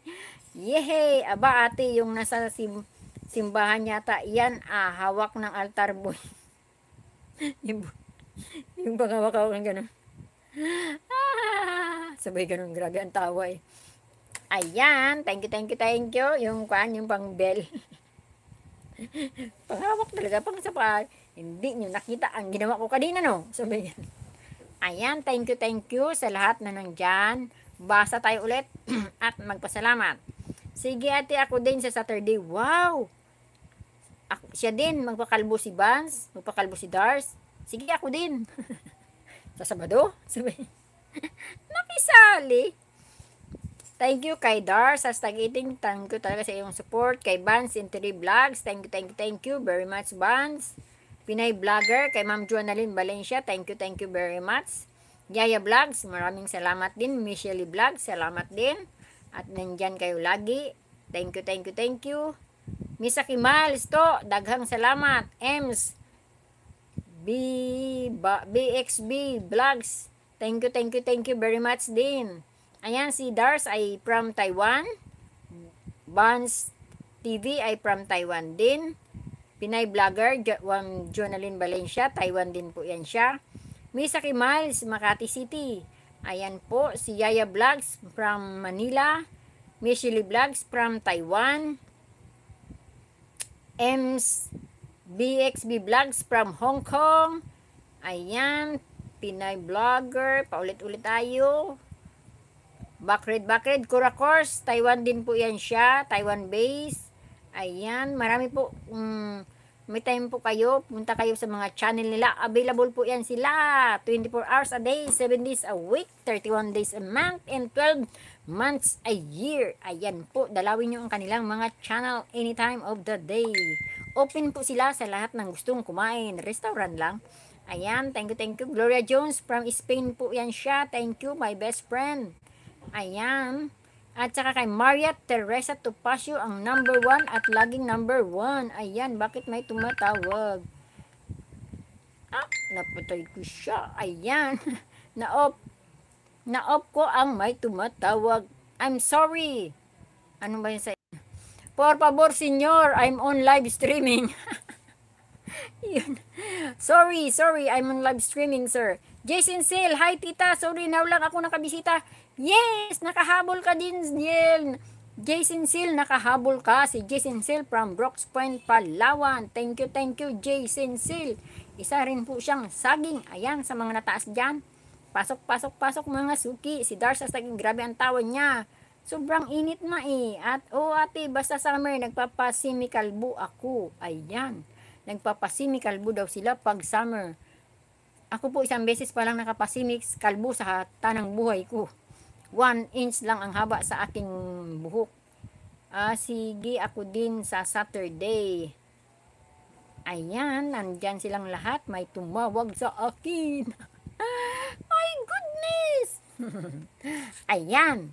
Yehey, aba ate yung nasa sim simbahan yata. Yan ah, hawak ng altar boy. yung bakaw-bakaw ng gano'n. Ah, sabay ganun, grabe ang tawa eh. Ayan, thank you, thank you, thank you. Yung kwan, yung pang bell. Panghawak talaga, pang sapa. Hindi nyo nakita ang ginawa ko kanina, no? Sabi yan. Ayan, thank you, thank you sa lahat na nandyan. Basa tayo ulit at magpasalamat. Sige ate, ako din sa Saturday. Wow! Ako, siya din, magpakalbo si Vance, magpakalbo si Dars, Sige, ako din. sa Sabado? Sabi, nakisali. Thank you kay Dar sa Stag Thank you talaga sa iyong support. Kay Bans Interior Vlogs. Thank you, thank you, thank you very much, Bans. Pinay Vlogger. Kay Ma'am Joanaline Valencia. Thank you, thank you very much. Yaya Vlogs. Maraming salamat din. Michelle Vlogs. Salamat din. At nandyan kayo lagi. Thank you, thank you, thank you. Misa Kimal, Sto, daghang salamat. Ems, B, ba, BXB Vlogs. Thank you, thank you, thank you very much din. Ayan, si Dars ay from Taiwan. Bans TV ay from Taiwan din. Pinay Vlogger, Juan Jonalyn Valencia, Taiwan din po yan siya. Misaki Miles, Makati City. Ayan po, si Yaya Vlogs from Manila. Michelle Vlogs from Taiwan. M's BXB Vlogs from Hong Kong. Ayan, Pinay Vlogger. Paulit-ulit tayo. Backred, backred, Kurakors. Taiwan din po yan siya. Taiwan base. Ayan, marami po. Um, may time po kayo. Punta kayo sa mga channel nila. Available po yan sila. 24 hours a day, 7 days a week, 31 days a month, and 12 months a year. Ayan po. Dalawin nyo ang kanilang mga channel anytime of the day. Open po sila sa lahat ng gustong kumain. Restaurant lang. Ayan, thank you, thank you. Gloria Jones from Spain po yan siya. Thank you, my best friend. Ayan. At saka kay Maria Teresa Topacio ang number one at laging number one. Ayan, bakit may tumatawag? Ah, napatay ko siya. Ayan, na-off. Na-off ko ang may tumatawag. I'm sorry. Ano ba yun sa Por favor, senyor, I'm on live streaming. Yun. Sorry, sorry, I'm on live streaming, sir. Jason Sale, hi tita, sorry, now ako ako kabisita. Yes, nakahabol ka din, Niel. Jason Seal, nakahabol ka. Si Jason Seal from Brooks Point, Palawan. Thank you, thank you, Jason Seal. Isa rin po siyang saging. Ayan, sa mga nataas dyan. Pasok, pasok, pasok mga suki. Si Darsa saging, grabe ang tawa niya. Sobrang init na eh. At o oh, ate, basta summer, nagpapasimikalbo ako. Ayan. Nagpapasimikalbo daw sila pag summer. Ako po isang beses pa lang nakapasimix kalbo sa tanang buhay ko. One inch lang ang haba sa aking buhok. Ah, sige, ako din sa Saturday. Ayan, nandyan silang lahat. May tumawag sa akin. My goodness! Ayan.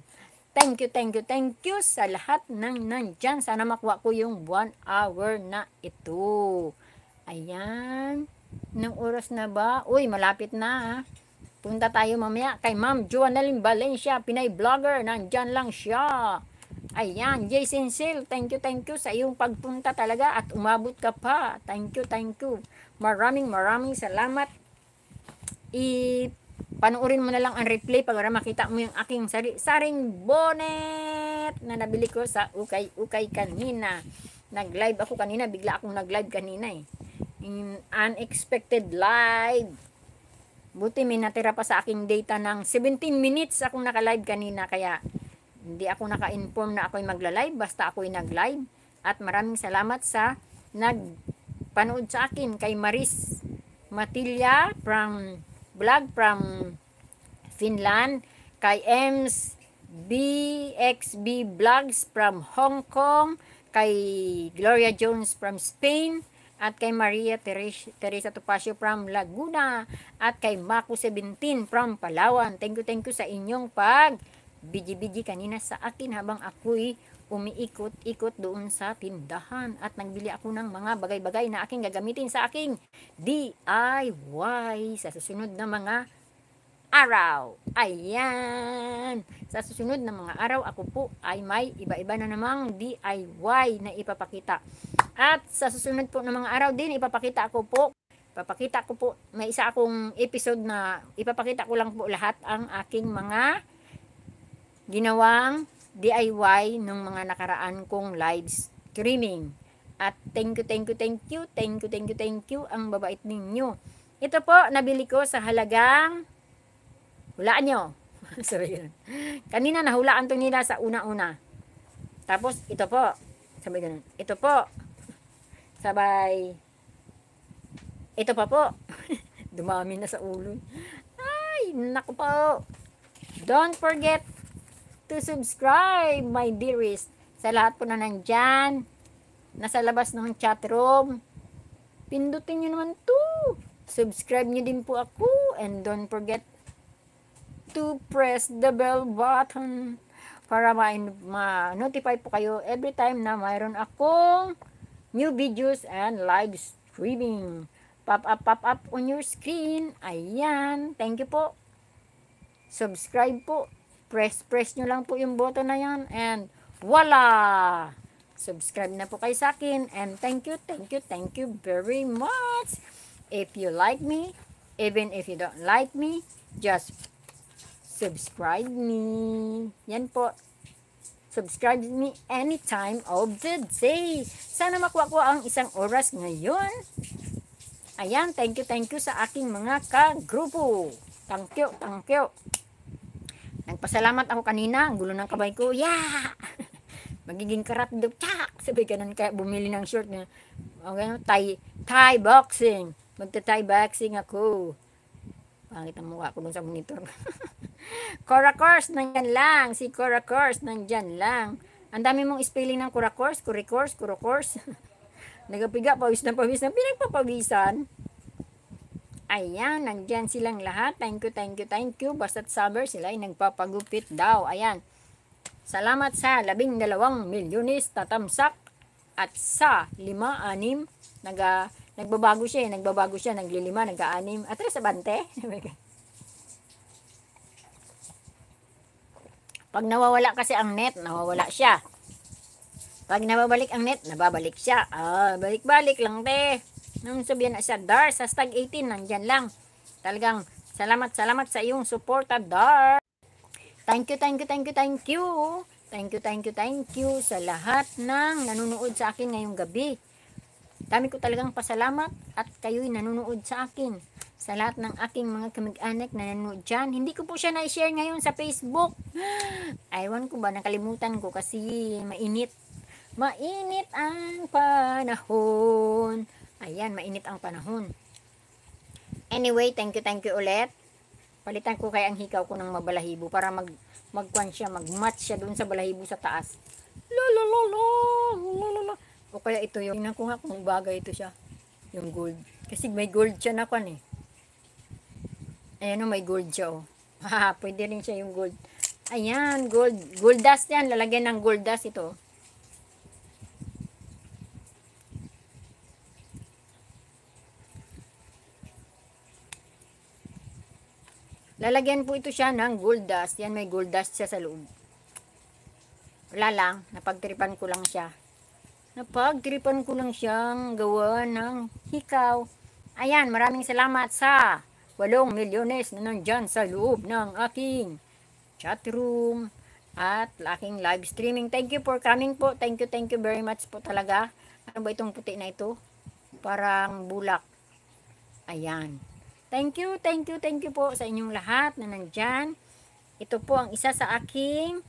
Thank you, thank you, thank you sa lahat ng nandyan. Sana makuha ko yung 1 hour na ito. Ayan. Nang oras na ba? Uy, malapit na ha. Punta tayo mamaya kay Ma'am Joanelin Valencia, Pinay Vlogger. Nandyan lang siya. Ayan, Jay Sinsil, thank you, thank you sa iyong pagpunta talaga at umabot ka pa. Thank you, thank you. Maraming maraming salamat. I panoorin mo na lang ang replay para makita mo yung aking sari saring bonnet na nabili ko sa Ukay Ukay kanina. Nag-live ako kanina, bigla akong nag-live kanina eh. In unexpected live. Buti may natira pa sa aking data ng 17 minutes akong naka-live kanina kaya hindi ako naka-inform na ako'y magla-live basta ako'y nag-live. At maraming salamat sa nagpanood sa akin kay Maris Matilya from vlog from Finland, kay Ems BXB Vlogs from Hong Kong, kay Gloria Jones from Spain, at kay Maria Teresa Topacio from Laguna, at kay Mako 17 from Palawan. Thank you, thank you sa inyong pag biji-biji kanina sa akin habang ako'y umiikot-ikot doon sa tindahan at nagbili ako ng mga bagay-bagay na aking gagamitin sa aking DIY sa susunod na mga araw. Ayan! Sa susunod na mga araw, ako po ay may iba-iba na namang DIY na ipapakita. At sa susunod po ng mga araw din, ipapakita ako po Papakita ko po, may isa akong episode na ipapakita ko lang po lahat ang aking mga ginawang DIY nung mga nakaraan kong live streaming. At thank you, thank you, thank you, thank you, thank you, thank you, ang babait ninyo. Ito po, nabili ko sa halagang, hulaan nyo. Sorry. Kanina nahulaan to nila sa una-una. Tapos, ito po, sabay ganun, ito po, sabay, ito pa po. Dumami na sa ulo. Ay, naku po. Don't forget to subscribe, my dearest. Sa lahat po na nandyan, nasa labas ng chat room, pindutin nyo naman to. Subscribe nyo din po ako. And don't forget to press the bell button para ma-notify ma po kayo every time na mayroon akong new videos and live streaming. Pop up, pop up on your screen. Ayan. Thank you po. Subscribe po press press nyo lang po yung button na yan and voila subscribe na po kayo sa akin and thank you thank you thank you very much if you like me even if you don't like me just subscribe me yan po subscribe me any time of the day sana makuha ko ang isang oras ngayon ayan thank you thank you sa aking mga ka grupo thank you thank you Nagpasalamat ako kanina, ang gulo ng kabay ko, yeah! Magiging karat daw, tsak! Sabi ganun, kaya bumili ng shirt na, okay, Thai, Thai boxing. Magta-Thai boxing ako. Pangit ang mukha ko dun sa monitor. Cora Course, nandyan lang. Si Cora Course, nandyan lang. Ang dami mong spelling ng Cora Course, Cora Course, Cora Course. Nagapiga, pawis na pawis na pinagpapawisan. Ayan, nandyan silang lahat. Thank you, thank you, thank you. Basta't saber sila ay nagpapagupit daw. Ayan. Salamat sa labing dalawang milyonis tatamsak at sa lima, anim, naga, nagbabago siya, eh. nagbabago siya, naglilima, nag-aanim. At sa bante. Pag nawawala kasi ang net, nawawala siya. Pag nababalik ang net, nababalik siya. Ah, balik-balik lang, te. Nung sabihan na siya, sa hashtag 18, nandyan lang. Talagang, salamat, salamat sa iyong suporta, Dars. Thank you, thank you, thank you, thank you. Thank you, thank you, thank you sa lahat ng nanonood sa akin ngayong gabi. Dami ko talagang pasalamat at kayo'y nanonood sa akin. Sa lahat ng aking mga kamag-anak na nanonood dyan. Hindi ko po siya na-share ngayon sa Facebook. Aywan ko ba, nakalimutan ko kasi mainit. Mainit ang panahon. Ayan, mainit ang panahon. Anyway, thank you, thank you ulit. Palitan ko kaya ang hikaw ko ng mabalahibo para mag magkuan siya, magmatch siya doon sa balahibo sa taas. La la la la, la la la. O kaya ito yung, tingnan ko nga kung bagay ito siya. Yung gold. Kasi may gold siya na kuan eh. Ayan o, may gold siya o. Oh. Pwede rin siya yung gold. Ayan, gold. Gold dust yan. Lalagyan ng gold dust ito. Lalagyan po ito siya ng gold dust. Yan, may gold dust siya sa loob. Wala lang. Napagtripan ko lang siya. Napagtripan ko lang siyang gawa ng hikaw. Ayan, maraming salamat sa 8 milyones na nandyan sa loob ng aking chatroom at aking live streaming. Thank you for coming po. Thank you, thank you very much po talaga. Ano ba itong puti na ito? Parang bulak. Ayan. Thank you, thank you, thank you po sa inyong lahat na nandyan. Ito po ang isa sa aking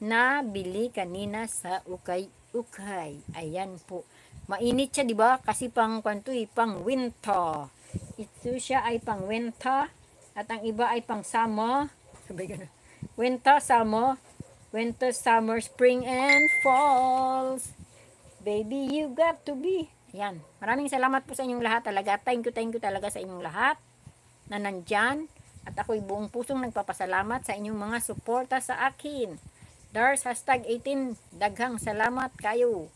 nabili kanina sa ukay-ukay. Ayan po. Mainit siya, di ba? Kasi pang kwanto eh, pang winter. Ito siya ay pang winter at ang iba ay pang summer. Sabay Winter, summer, winter, summer, spring, and fall. Baby, you got to be. Yan. Maraming salamat po sa inyong lahat talaga. Thank you, thank you talaga sa inyong lahat na nandyan at ako'y buong pusong nagpapasalamat sa inyong mga suporta sa akin. Dars hashtag 18, daghang salamat kayo.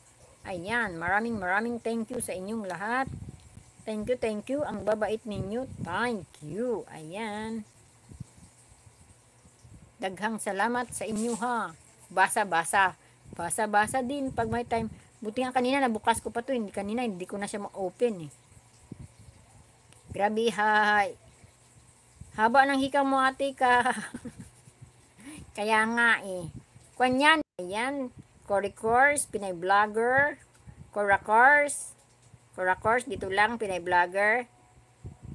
Ayan, maraming maraming thank you sa inyong lahat. Thank you, thank you. Ang babait ninyo. Thank you. Ayan. Daghang salamat sa inyo ha. Basa-basa. Basa-basa din pag may time. Buti nga kanina nabukas ko pa to. Hindi kanina hindi ko na siya ma-open eh. Grabe hi. Haba ng hika mo ate ka. Kaya nga eh. yan yan ayan, Coricors, Pinay Vlogger, Coracors, Coracors, dito lang, Pinay Vlogger,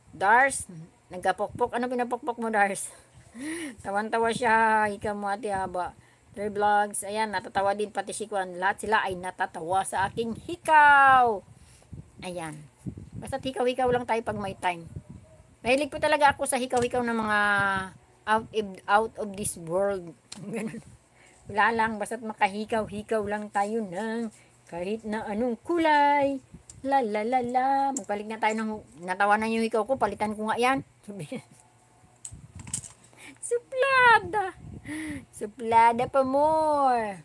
Dars, nagkapokpok, ano pinapokpok mo Dars? Tawan-tawa siya, hika mo ate haba. Three vlogs, ayan, natatawa din pati si Kwan. Lahat sila ay natatawa sa aking hikaw. Ayan. Basta hikaw-hikaw lang tayo pag may time. Mahilig po talaga ako sa hikaw-hikaw ng mga out of, out of this world. Ganun. Wala lang, basta't makahikaw-hikaw lang tayo ng kahit na anong kulay. La la la la. Magpalit na tayo ng natawa na yung hikaw ko. Palitan ko nga yan. Suplada. Suplada pa more.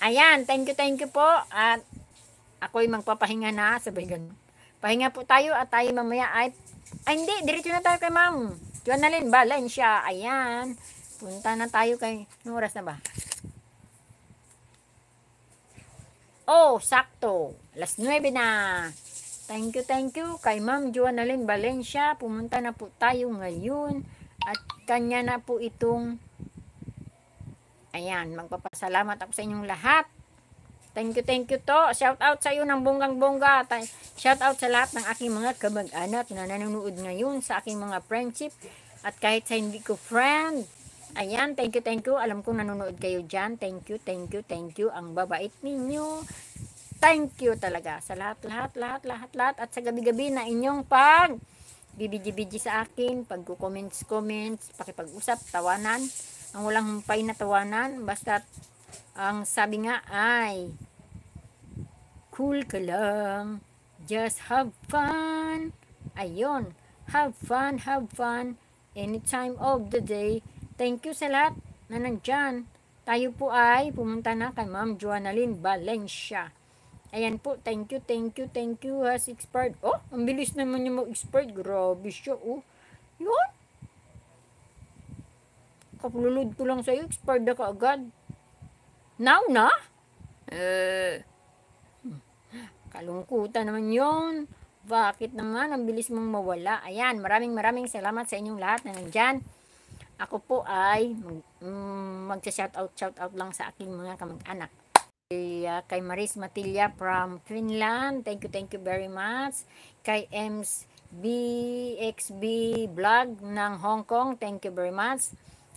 Ayan, thank you, thank you po. At ako'y magpapahinga na, sabay ganun. Pahinga po tayo at tayo mamaya ay, ay hindi, diretso na tayo kay ma'am. Journalin, Valencia, ayan. Punta na tayo kay, anong oras na ba? Oh, sakto. Alas 9 na. Thank you, thank you. Kay Ma'am Joanalyn Valencia, pumunta na po tayo ngayon. At kanya na po itong, ayan, magpapasalamat ako sa inyong lahat. Thank you, thank you to. Shout out sa iyo ng bonggang-bongga. Shout out sa lahat ng aking mga kamag-anak na nanonood ngayon sa aking mga friendship at kahit sa hindi ko friend. Ayan, thank you, thank you. Alam ko nanonood kayo dyan. Thank you, thank you, thank you. Ang babait ninyo. Thank you talaga sa lahat, lahat, lahat, lahat, lahat. At sa gabi-gabi na inyong pag bibigi-bigi sa akin, pagko-comments, comments, pakipag-usap, tawanan. Ang walang humpay na tawanan. Basta ang sabi nga ay, cool ka lang, just have fun. Ayun, have fun, have fun, any time of the day. Thank you sa lahat na nandyan. Tayo po ay pumunta na kay Ma'am Joanaline Valencia. Ayan po, thank you, thank you, thank you, has expired. Oh, ang bilis naman niya mag-expired. Grabe siya, oh. Yun. Kapululod ko lang sa'yo, expired na kaagad. Now na? Eh, kalungkutan naman yon. Bakit naman? Ang bilis mong mawala. Ayan, maraming maraming salamat sa inyong lahat na nandyan. Ako po ay mag, um, magsa-shoutout shoutout lang sa aking mga kamag-anak. Kay, uh, kay Maris Matilla from Finland. Thank you, thank you very much. Kay Ems BXB Vlog ng Hong Kong. Thank you very much.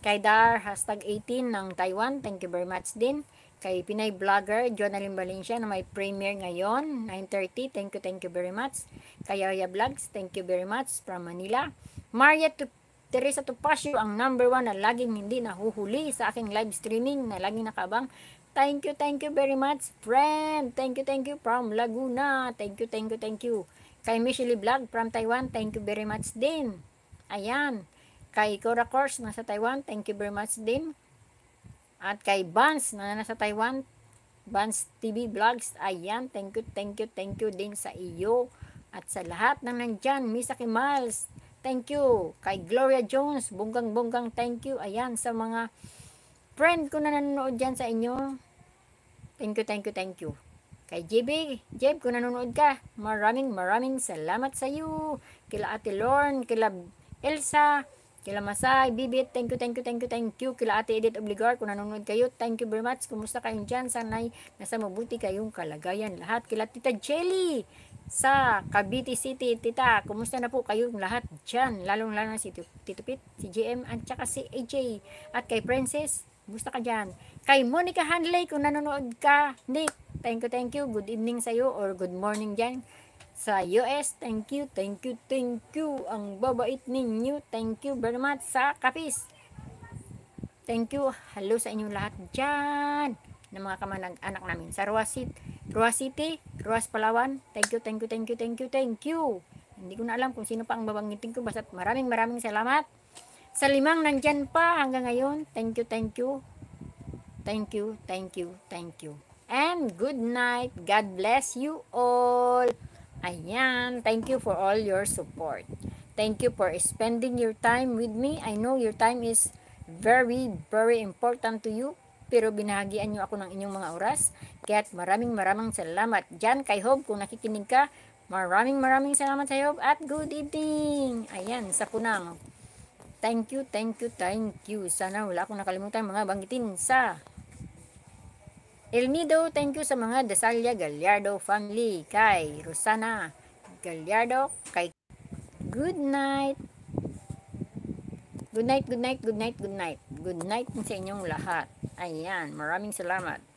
Kay Dar, hashtag 18 ng Taiwan. Thank you very much din. Kay Pinay Vlogger, Jonalyn Valencia na may premiere ngayon, 9.30. Thank you, thank you very much. Kay Yaya Vlogs, thank you very much from Manila. Maria Teresa Tupasio, ang number one na laging hindi nahuhuli sa aking live streaming na laging nakabang. Thank you, thank you very much, friend. Thank you, thank you from Laguna. Thank you, thank you, thank you. Kay Michelle Vlog from Taiwan, thank you very much din. Ayan. Kay Cora Course na sa Taiwan, thank you very much din. At kay Vance na nasa Taiwan, Vance TV Vlogs, ayan, thank you, thank you, thank you din sa iyo. At sa lahat ng nandyan, Misa Kimals, thank you. Kay Gloria Jones, bunggang-bunggang thank you. Ayan, sa mga friend ko na nanonood dyan sa inyo, thank you, thank you, thank you. Kay JB, Jeb, kung nanonood ka, maraming maraming salamat sa iyo. Kila Ate Lorne, kila Elsa, Kila Masay, Bibit, thank you, thank you, thank you, thank you. Kila Ate Edith Obligar, kung nanonood kayo, thank you very much. Kumusta kayong dyan? Sanay nasa mabuti kayong kalagayan lahat. Kila Tita Jelly sa Cavite City. Tita, kumusta na po kayong lahat dyan? Lalong-lalo na si Tito Pit, si JM, at saka si AJ. At kay Princess, kumusta ka dyan? Kay Monica Hanley, kung nanonood ka, Nick, thank you, thank you. Good evening sa'yo or good morning dyan sa US. Thank you, thank you, thank you. Ang babait ninyo. Thank you very much sa kapis. Thank you. Hello sa inyong lahat dyan ng mga kamanag-anak namin. Sa Ruas City, Ruas Palawan. Thank you, thank you, thank you, thank you, thank you. Hindi ko na alam kung sino pa ang babanggitin ko. Basta maraming maraming salamat. Sa limang nandyan pa hanggang ngayon. Thank you, thank you. Thank you, thank you, thank you. And good night. God bless you all. Ayan, thank you for all your support. Thank you for spending your time with me. I know your time is very, very important to you. Pero binahagian nyo ako ng inyong mga oras. Kaya't maraming maraming salamat. Diyan kay Hob, kung nakikinig ka, maraming maraming salamat sa Hob at good evening. Ayan, sa kunang. Thank you, thank you, thank you. Sana wala akong nakalimutan mga banggitin sa Elmido, thank you sa mga Dasalia Gallardo family, kay Rosana Gallardo, kay Good night. Good night, good night, good night, good night. Good night sa inyong lahat. Ayan, maraming salamat.